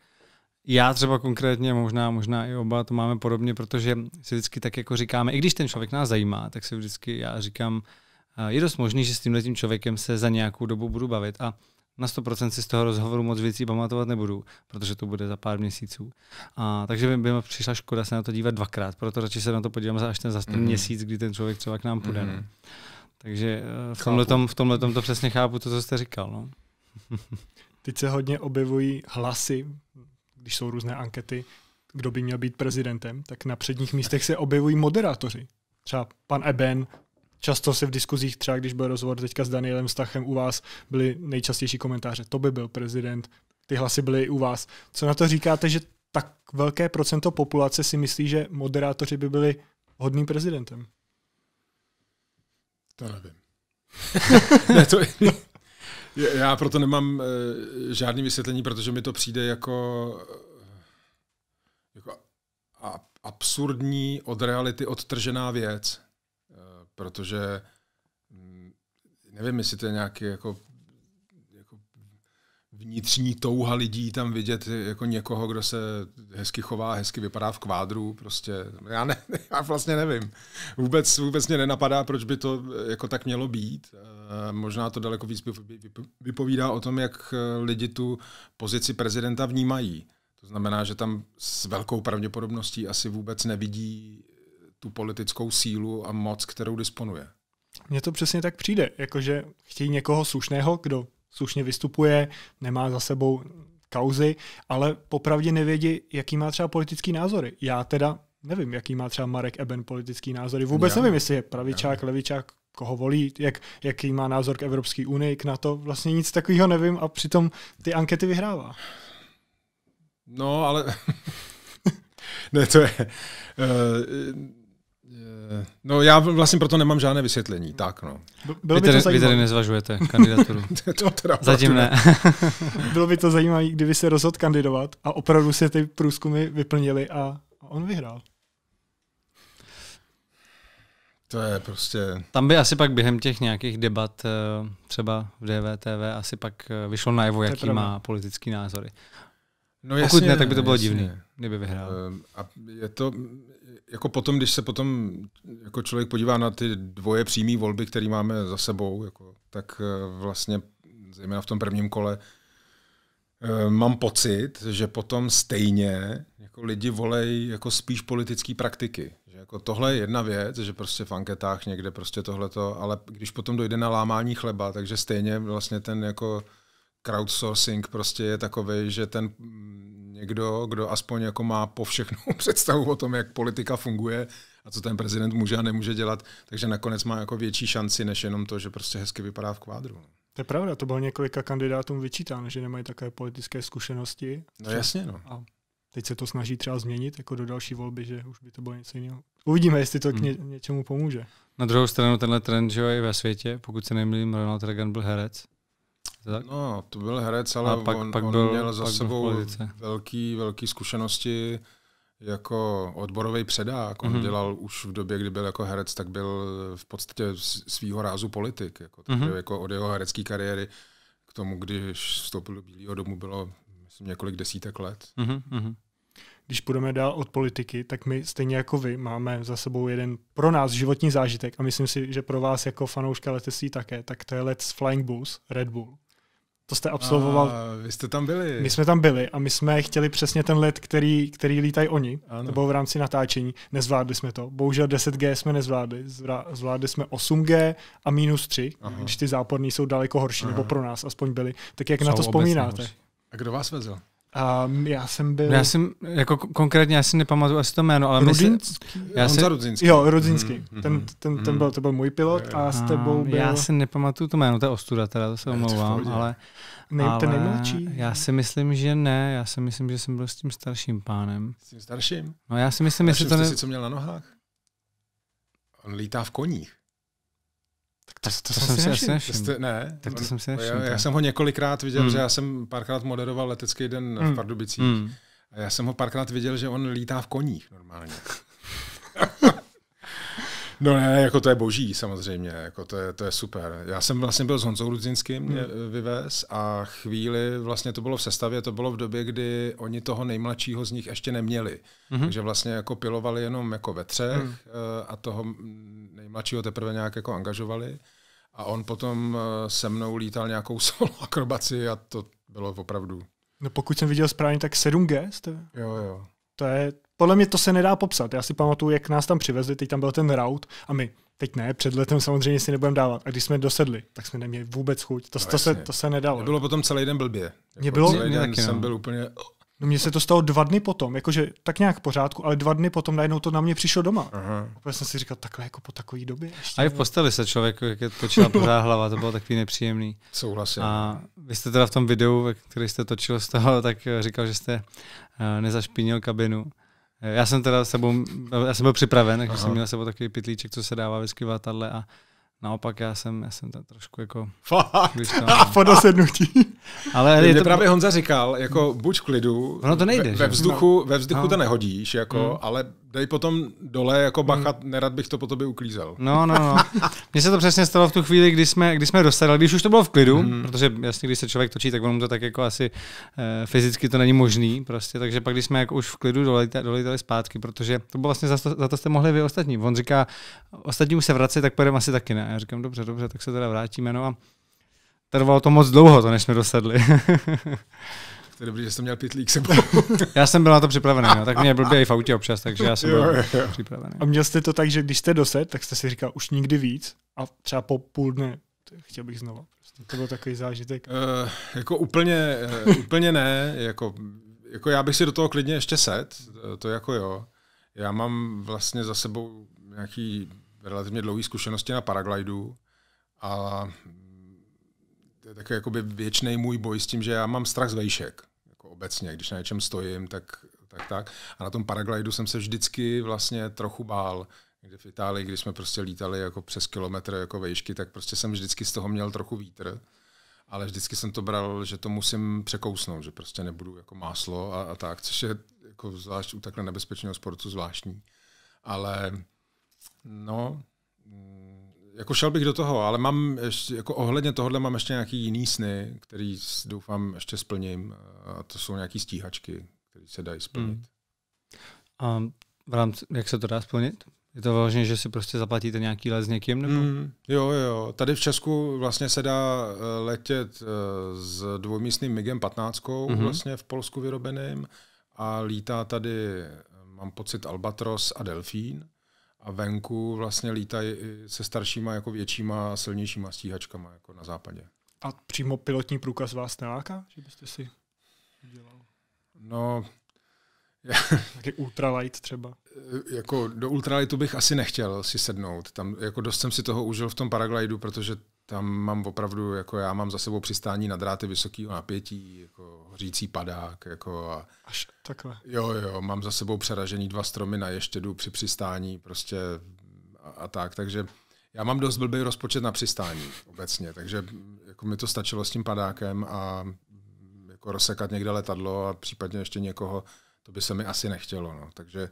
já třeba konkrétně, možná, možná i oba to máme podobně, protože si vždycky tak jako říkáme, i když ten člověk nás zajímá, tak si vždycky já říkám, je dost možný, že s tímhle tím člověkem se za nějakou dobu budu bavit a na 100% si z toho rozhovoru moc věcí pamatovat nebudu, protože to bude za pár měsíců. A, takže by, by mi přišla škoda se na to dívat dvakrát, proto radši se na to podívám za až ten, za ten mm-hmm. měsíc, kdy ten člověk třeba k nám půjde. Mm-hmm. Takže eh, v tomhle v to přesně chápu, to, co jste říkal. No. [laughs] Teď se hodně objevují hlasy, když jsou různé ankety, kdo by měl být prezidentem, tak na předních místech se objevují moderátoři. Třeba pan Eben, často se v diskuzích, třeba když byl rozhovor teďka s Danielem Stachem u vás, byly nejčastější komentáře, to by byl prezident, ty hlasy byly i u vás. Co na to říkáte, že tak velké procento populace si myslí, že moderátoři by byli hodným prezidentem? To nevím. [laughs] ne, to, já proto nemám uh, eh, žádné vysvětlení, protože mi to přijde jako, eh, jako a, absurdní, od reality odtržená věc. Uh, protože mm, nevím, jestli to je nějaký jako vnitřní touha lidí tam vidět eh, jako někoho, kdo se hezky chová, hezky vypadá v kvádru, prostě já, ne, [laughs] já vlastně nevím. Vůbec, vůbec mě nenapadá, proč by to eh, jako tak mělo být. Eh, možná to daleko víc vypovídá o tom, jak lidi tu pozici prezidenta vnímají. To znamená, že tam s velkou pravděpodobností asi vůbec nevidí tu politickou sílu a moc, kterou disponuje. Mně to přesně tak přijde, jakože chtějí někoho slušného, kdo slušně vystupuje, nemá za sebou kauzy, ale popravdě nevědí, jaký má třeba politický názory. Já teda nevím, jaký má třeba Marek Eben politický názory. Vůbec já, nevím, jestli je pravičák, já. levičák, koho volí, jak, jaký má názor k Evropské unii, k NATO. Vlastně nic takového nevím a přitom ty ankety vyhrává. No, ale... [laughs] ne, to je... Uh, Eh, no já vlastně proto nemám žádné vysvětlení, tak no. Bylo vy, to vy tady nezvažujete kandidaturu. [laughs] to teda [laughs] Zatím ne. Bylo by to zajímavé, kdyby se rozhodl kandidovat a opravdu se ty průzkumy vyplnili a, on vyhrál. To je prostě... Tam by asi pak během těch nějakých debat eh, třeba v DVTV asi pak eh, vyšlo najevo, jaký má politický názory. No Pokud jasně, ne, tak by to bylo jasně. divný, kdyby vyhrál. A je to, jako potom, když se potom jako člověk podívá na ty dvoje přímé volby, které máme za sebou, jako, tak eh, vlastně zejména v tom prvním kole eh, mám pocit, že potom stejně jako lidi volejí jako spíš politické praktiky. Že jako tohle je jedna věc, že prostě v anketách někde prostě tohleto, ale když potom dojde na lámání chleba, takže stejně vlastně ten jako crowdsourcing prostě je takový, že ten někdo, kdo aspoň jako má po všechnu [laughs] představu o tom, jak politika funguje a co ten prezident může a nemůže dělat, takže nakonec má jako větší šanci, než jenom to, že prostě hezky vypadá v kvádru. To je pravda, to bylo několika kandidátům vyčítáno, že nemají takové politické zkušenosti. No jasně, no. A teď se to snaží třeba změnit jako do další volby, že už by to bylo něco jiného. Uvidíme, jestli to k ně, hmm. něčemu pomůže. Na druhou stranu tenhle trend, že jo, i ve světě, pokud se nemýlím, Ronald Reagan byl herec, tak? No, to byl herec, ale a pak, on, pak on byl, měl za sebou velký, velký zkušenosti jako odborový předák. On mm-hmm. dělal už v době, kdy byl jako herec, tak byl v podstatě svýho rázu politik. Jako, mm-hmm. jako od jeho herecké kariéry k tomu, když vstoupil do Bílého domu, bylo myslím, několik desítek let. Mm-hmm. Když půjdeme dál od politiky, tak my stejně jako vy máme za sebou jeden pro nás životní zážitek a myslím si, že pro vás jako fanouška letecí také, tak to je let Flying Bulls, Red Bull to jste absolvoval. A, vy jste tam byli. My jsme tam byli a my jsme chtěli přesně ten let, který, který lítají oni. Ano. To v rámci natáčení. Nezvládli jsme to. Bohužel 10G jsme nezvládli. Zvládli jsme 8G a minus 3, Aha. když ty záporní jsou daleko horší, Aha. nebo pro nás aspoň byli. Tak jak jsou na to vzpomínáte? Horší. A kdo vás vezl? Um, já jsem byl... Já jsem, jako konkrétně, já si nepamatuju asi to jméno, ale... Rudzinský? Já jsem... Rudzinský. Jo, Rudzinský. Mm, ten, ten, ten, mhm. byl, to byl můj pilot a s ehm, tebou byl... Já si nepamatuju to jméno, to je ostuda, teda to se omlouvám, ale... Ne, ale ten nejmladší? Já si myslím, že ne, já si myslím, že jsem byl s tím starším pánem. S tím starším? No já si myslím, že to ne... si, co měl na nohách? On lítá v koních. Tak to, to, to, jsem si nevšiml. Nevšim. Jste, ne, tak to on, jsem si nevšiml. Já, já jsem ho několikrát viděl, mm. že já jsem párkrát moderoval letecký den mm. v hmm. Pardubicích. Mm. A já jsem ho párkrát viděl, že on lítá v koních normálně. [laughs] No ne, jako to je boží samozřejmě, jako to je, to je super. Já jsem vlastně byl s Honzou Rudzinským mě hmm. Eh, vyvez a chvíli, vlastně to bylo v sestavě, to bylo v době, kdy oni toho nejmladšího z nich ještě neměli. Hmm. Takže vlastně jako pilovali jenom jako ve třech hmm. Eh, a toho nejmladšího teprve nějak jako angažovali. A on potom eh, se mnou lítal nějakou [laughs] solo akrobaci a to bylo opravdu... No pokud jsem viděl správně, tak 7G jste? Jo, jo. To je, podle mě to se nedá popsat. Já si pamatuju, jak nás tam přivezli, teď tam byl ten raut a my, teď ne, před letem samozřejmě si nebudeme dávat. A když jsme dosedli, tak jsme neměli vůbec chuť. To, no, to, se, to se nedalo. Mě bylo potom celý den blbě. Jako mě bylo, celý den jsem no. byl úplně... No mně se to stalo dva dny potom, jakože tak nějak v pořádku, ale dva dny potom najednou to na mě přišlo doma. Uh-huh. Já jsem si říkal, takhle jako po takové době. Ještě, a i v posteli se člověk jak je točila [laughs] pořád hlava, to bylo takový nepříjemný. Souhlasím. A vy jste teda v tom videu, který jste točil z toho, tak říkal, že jste nezašpinil kabinu. Já jsem teda sebou, já jsem byl připraven, takže jsem měl sebou takový pitlíček, co se dává ve skivátadle a naopak já jsem, já jsem tam trošku jako... Fakt? Když to, [laughs] a po dosednutí. Ale je to... právě Honza říkal, jako buď v klidu, no to nejde, ve, ve vzduchu, no. ve vzduchu no. to nehodíš, jako, mm. ale dej potom dole, jako hmm. bachat, mm. nerad bych to po tobě uklízel. No, no, no. Mně se to přesně stalo v tu chvíli, kdy jsme, kdy jsme dostali, když už to bylo v klidu, mm. protože jasně, když se člověk točí, tak on to tak jako asi e, fyzicky to není možný, prostě, takže pak, když jsme jako už v klidu doletali, zpátky, protože to bylo vlastně za to, za to jste mohli vy ostatní. On říká, ostatní už se vrací, tak půjdeme asi taky ne. A já říkám, dobře, dobře, tak se teda vrátíme, no a trvalo to moc dlouho, to než jsme dosedli. [laughs] to je dobrý, že jsem měl pitlík sebou. [laughs] já jsem byl na to připravený, no, tak mě blbě i v [laughs] autě občas, takže já jsem jo, byl jo. připravený. A měl jste to tak, že když jste dosed, tak jste si říkal už nikdy víc a třeba po půl dne chtěl bych znova. Prostě to byl takový zážitek. Uh, jako úplně, uh, úplně ne, jako, jako já bych si do toho klidně ještě set, eh, to jako jo. Já mám vlastně za sebou nějaký relativně dlouhé zkušenosti na paraglidu a je takový jakoby věčný můj boj s tím, že já mám strach z vejšek. Jako obecně, když na něčem stojím, tak, tak, tak. A na tom paraglidu jsem se vždycky vlastně trochu bál. Někde v Itálii, když jsme prostě lítali jako přes kilometr jako vejšky, tak prostě jsem vždycky z toho měl trochu vítr. Ale vždycky jsem to bral, že to musím překousnout, že prostě nebudu jako máslo a, a tak, což je jako zvlášť u takhle nebezpečného sportu zvláštní. Ale no, mm, jako šel bych do toho, ale mám, ještě, jako ohledně tohohle mám ještě nějaký jiný sny, který doufám ještě splním. A to jsou nějaký stíhačky, které se dají splnit. Hmm. A v rámci, jak se to dá splnit? Je to vážně, že si prostě zaplatíte nějaký let s někým? Nebo? Hmm. jo, jo. Tady v Česku vlastně se dá eh, letět eh, s dvojmístným MIGem 15, hmm vlastně v Polsku vyrobeným. A lítá tady, eh, mám pocit, Albatros a Delfín a venku vlastně lítají se staršíma, jako většíma, silnějšíma stíhačkama jako na západě. A přímo pilotní průkaz vás neláká, že byste si dělal? No, [laughs] Taky ultralight třeba. Eh, jako do ultralightu bych asi nechtěl si sednout. Tam jako dost jsem si toho užil v tom paraglidu, protože tam mám opravdu, jako já mám za sebou přistání na dráty vysokého napětí, jako hořící padák, jako a, Až takhle. Jo, jo, mám za sebou přeražený dva stromy na ještědu při přistání, prostě a, a tak, takže já mám dost blbý rozpočet na přistání obecně, takže jako mi to stačilo s tím padákem a jako rozsekat někde letadlo a případně ještě někoho, to by se mi asi nechtělo, no, takže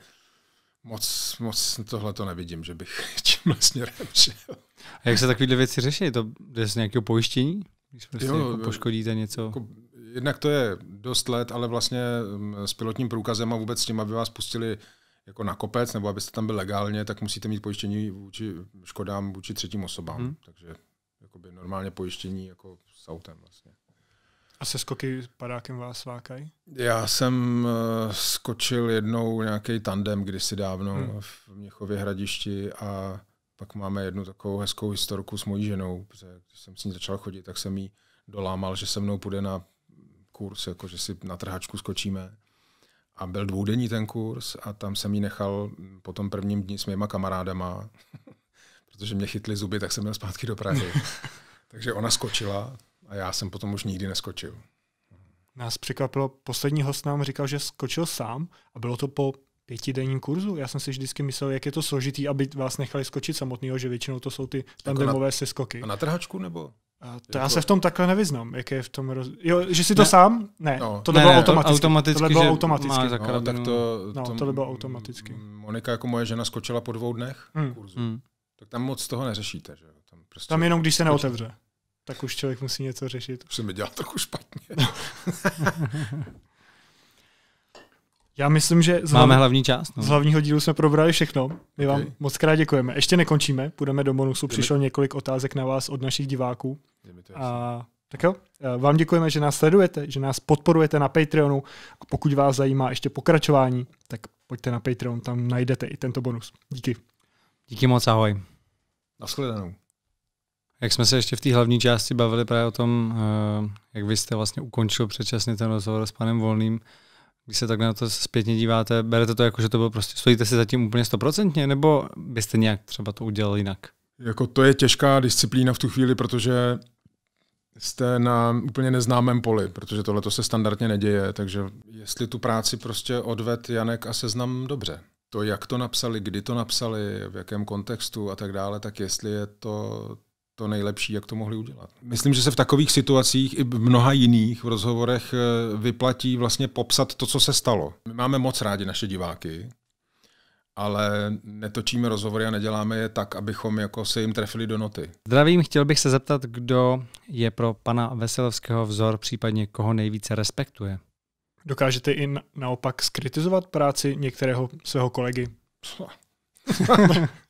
moc, moc tohle to nevidím, že bych [laughs] tím vlastně směrem šel. A jak se takovéhle věci řeší? To jde z nějakého pojištění? Když prostě jo, jako poškodíte něco? Jako, jednak to je dost let, ale vlastně mm, s pilotním průkazem a vůbec s tím, aby vás pustili jako na kopec, nebo abyste tam byl legálně, tak musíte mít pojištění vůči škodám, vůči třetím osobám. Hmm. Takže jakoby normálně pojištění jako s autem vlastně. A se skoky padákem vás vákají? Já jsem uh, skočil jednou nějaký tandem kdysi dávno hmm. v Měchově hradišti a pak máme jednu takovou hezkou historku s mojí ženou, protože když jsem s ní začal chodit, tak jsem jí dolámal, že se mnou půjde na kurz, jako že si na trhačku skočíme. A byl dvoudenní ten kurz a tam jsem ji nechal po tom prvním dní s mýma kamarádama, [laughs] protože mě chytli zuby, tak jsem měl zpátky do Prahy. [laughs] Takže ona skočila a já jsem potom už nikdy neskočil. Nás překvapilo, poslední host nám říkal, že skočil sám a bylo to po pětidenním kurzu. Já jsem si vždycky myslel, jak je to složitý, aby vás nechali skočit samotného, že většinou to jsou ty jako tandemové jako seskoky. A na trhačku nebo? A to jako... já se v tom takhle nevyznám, jak je v tom roz... Jo, že si to ne. sám? Ne, no. to bylo automaticky. automaticky. Tohle bylo automaticky. no, tak to, no, to, to bylo automaticky. Monika jako moje žena skočila po dvou dnech hmm. kurzu. Hmm. Tak tam moc toho neřešíte, že Tam, prostě tam jenom, když se neotevře. Tak už člověk musí něco řešit. Už jsem dělal trochu špatně. [laughs] Já myslím, že z, Máme hlavní část, no. z hlavního dílu jsme probrali všechno. My okay. vám moc krát děkujeme. Ještě nekončíme, půjdeme do bonusu. Přišlo mi... několik otázek na vás od našich diváků. A tak jo, e, vám děkujeme, že nás sledujete, že nás podporujete na Patreonu a pokud vás zajímá ještě pokračování, tak pojďte na Patreon, tam najdete i tento bonus. Díky. Díky moc, ahoj. Naschledanou. Jak jsme se ještě v té hlavní části bavili právě o tom, e, jak vy jste vlastně ukončil předčasně ten rozhovor s panem Volným, když se tak na to zpětně díváte, berete to jako, že to bylo prostě, stojíte si zatím úplně stoprocentně, nebo byste nějak třeba to udělal jinak? Jako to je těžká disciplína v tu chvíli, protože jste na úplně neznámém poli, protože tohle to se standardně neděje, takže jestli tu práci prostě odved Janek a seznam dobře. To, jak to napsali, kdy to napsali, v jakém kontextu a tak dále, tak jestli je to to nejlepší, jak to mohli udělat. Myslím, že se v takových situacích i v mnoha jiných v rozhovorech eh, vyplatí vlastně popsat to, co se stalo. My máme moc rádi naše diváky, ale netočíme rozhovory a neděláme je tak, abychom jako se jim trefili do noty. Zdravím, chtěl bych se zeptat, kdo je pro pana Veselovského vzor, případně koho nejvíce respektuje. Dokážete i naopak skritizovat práci některého svého kolegy? [laughs]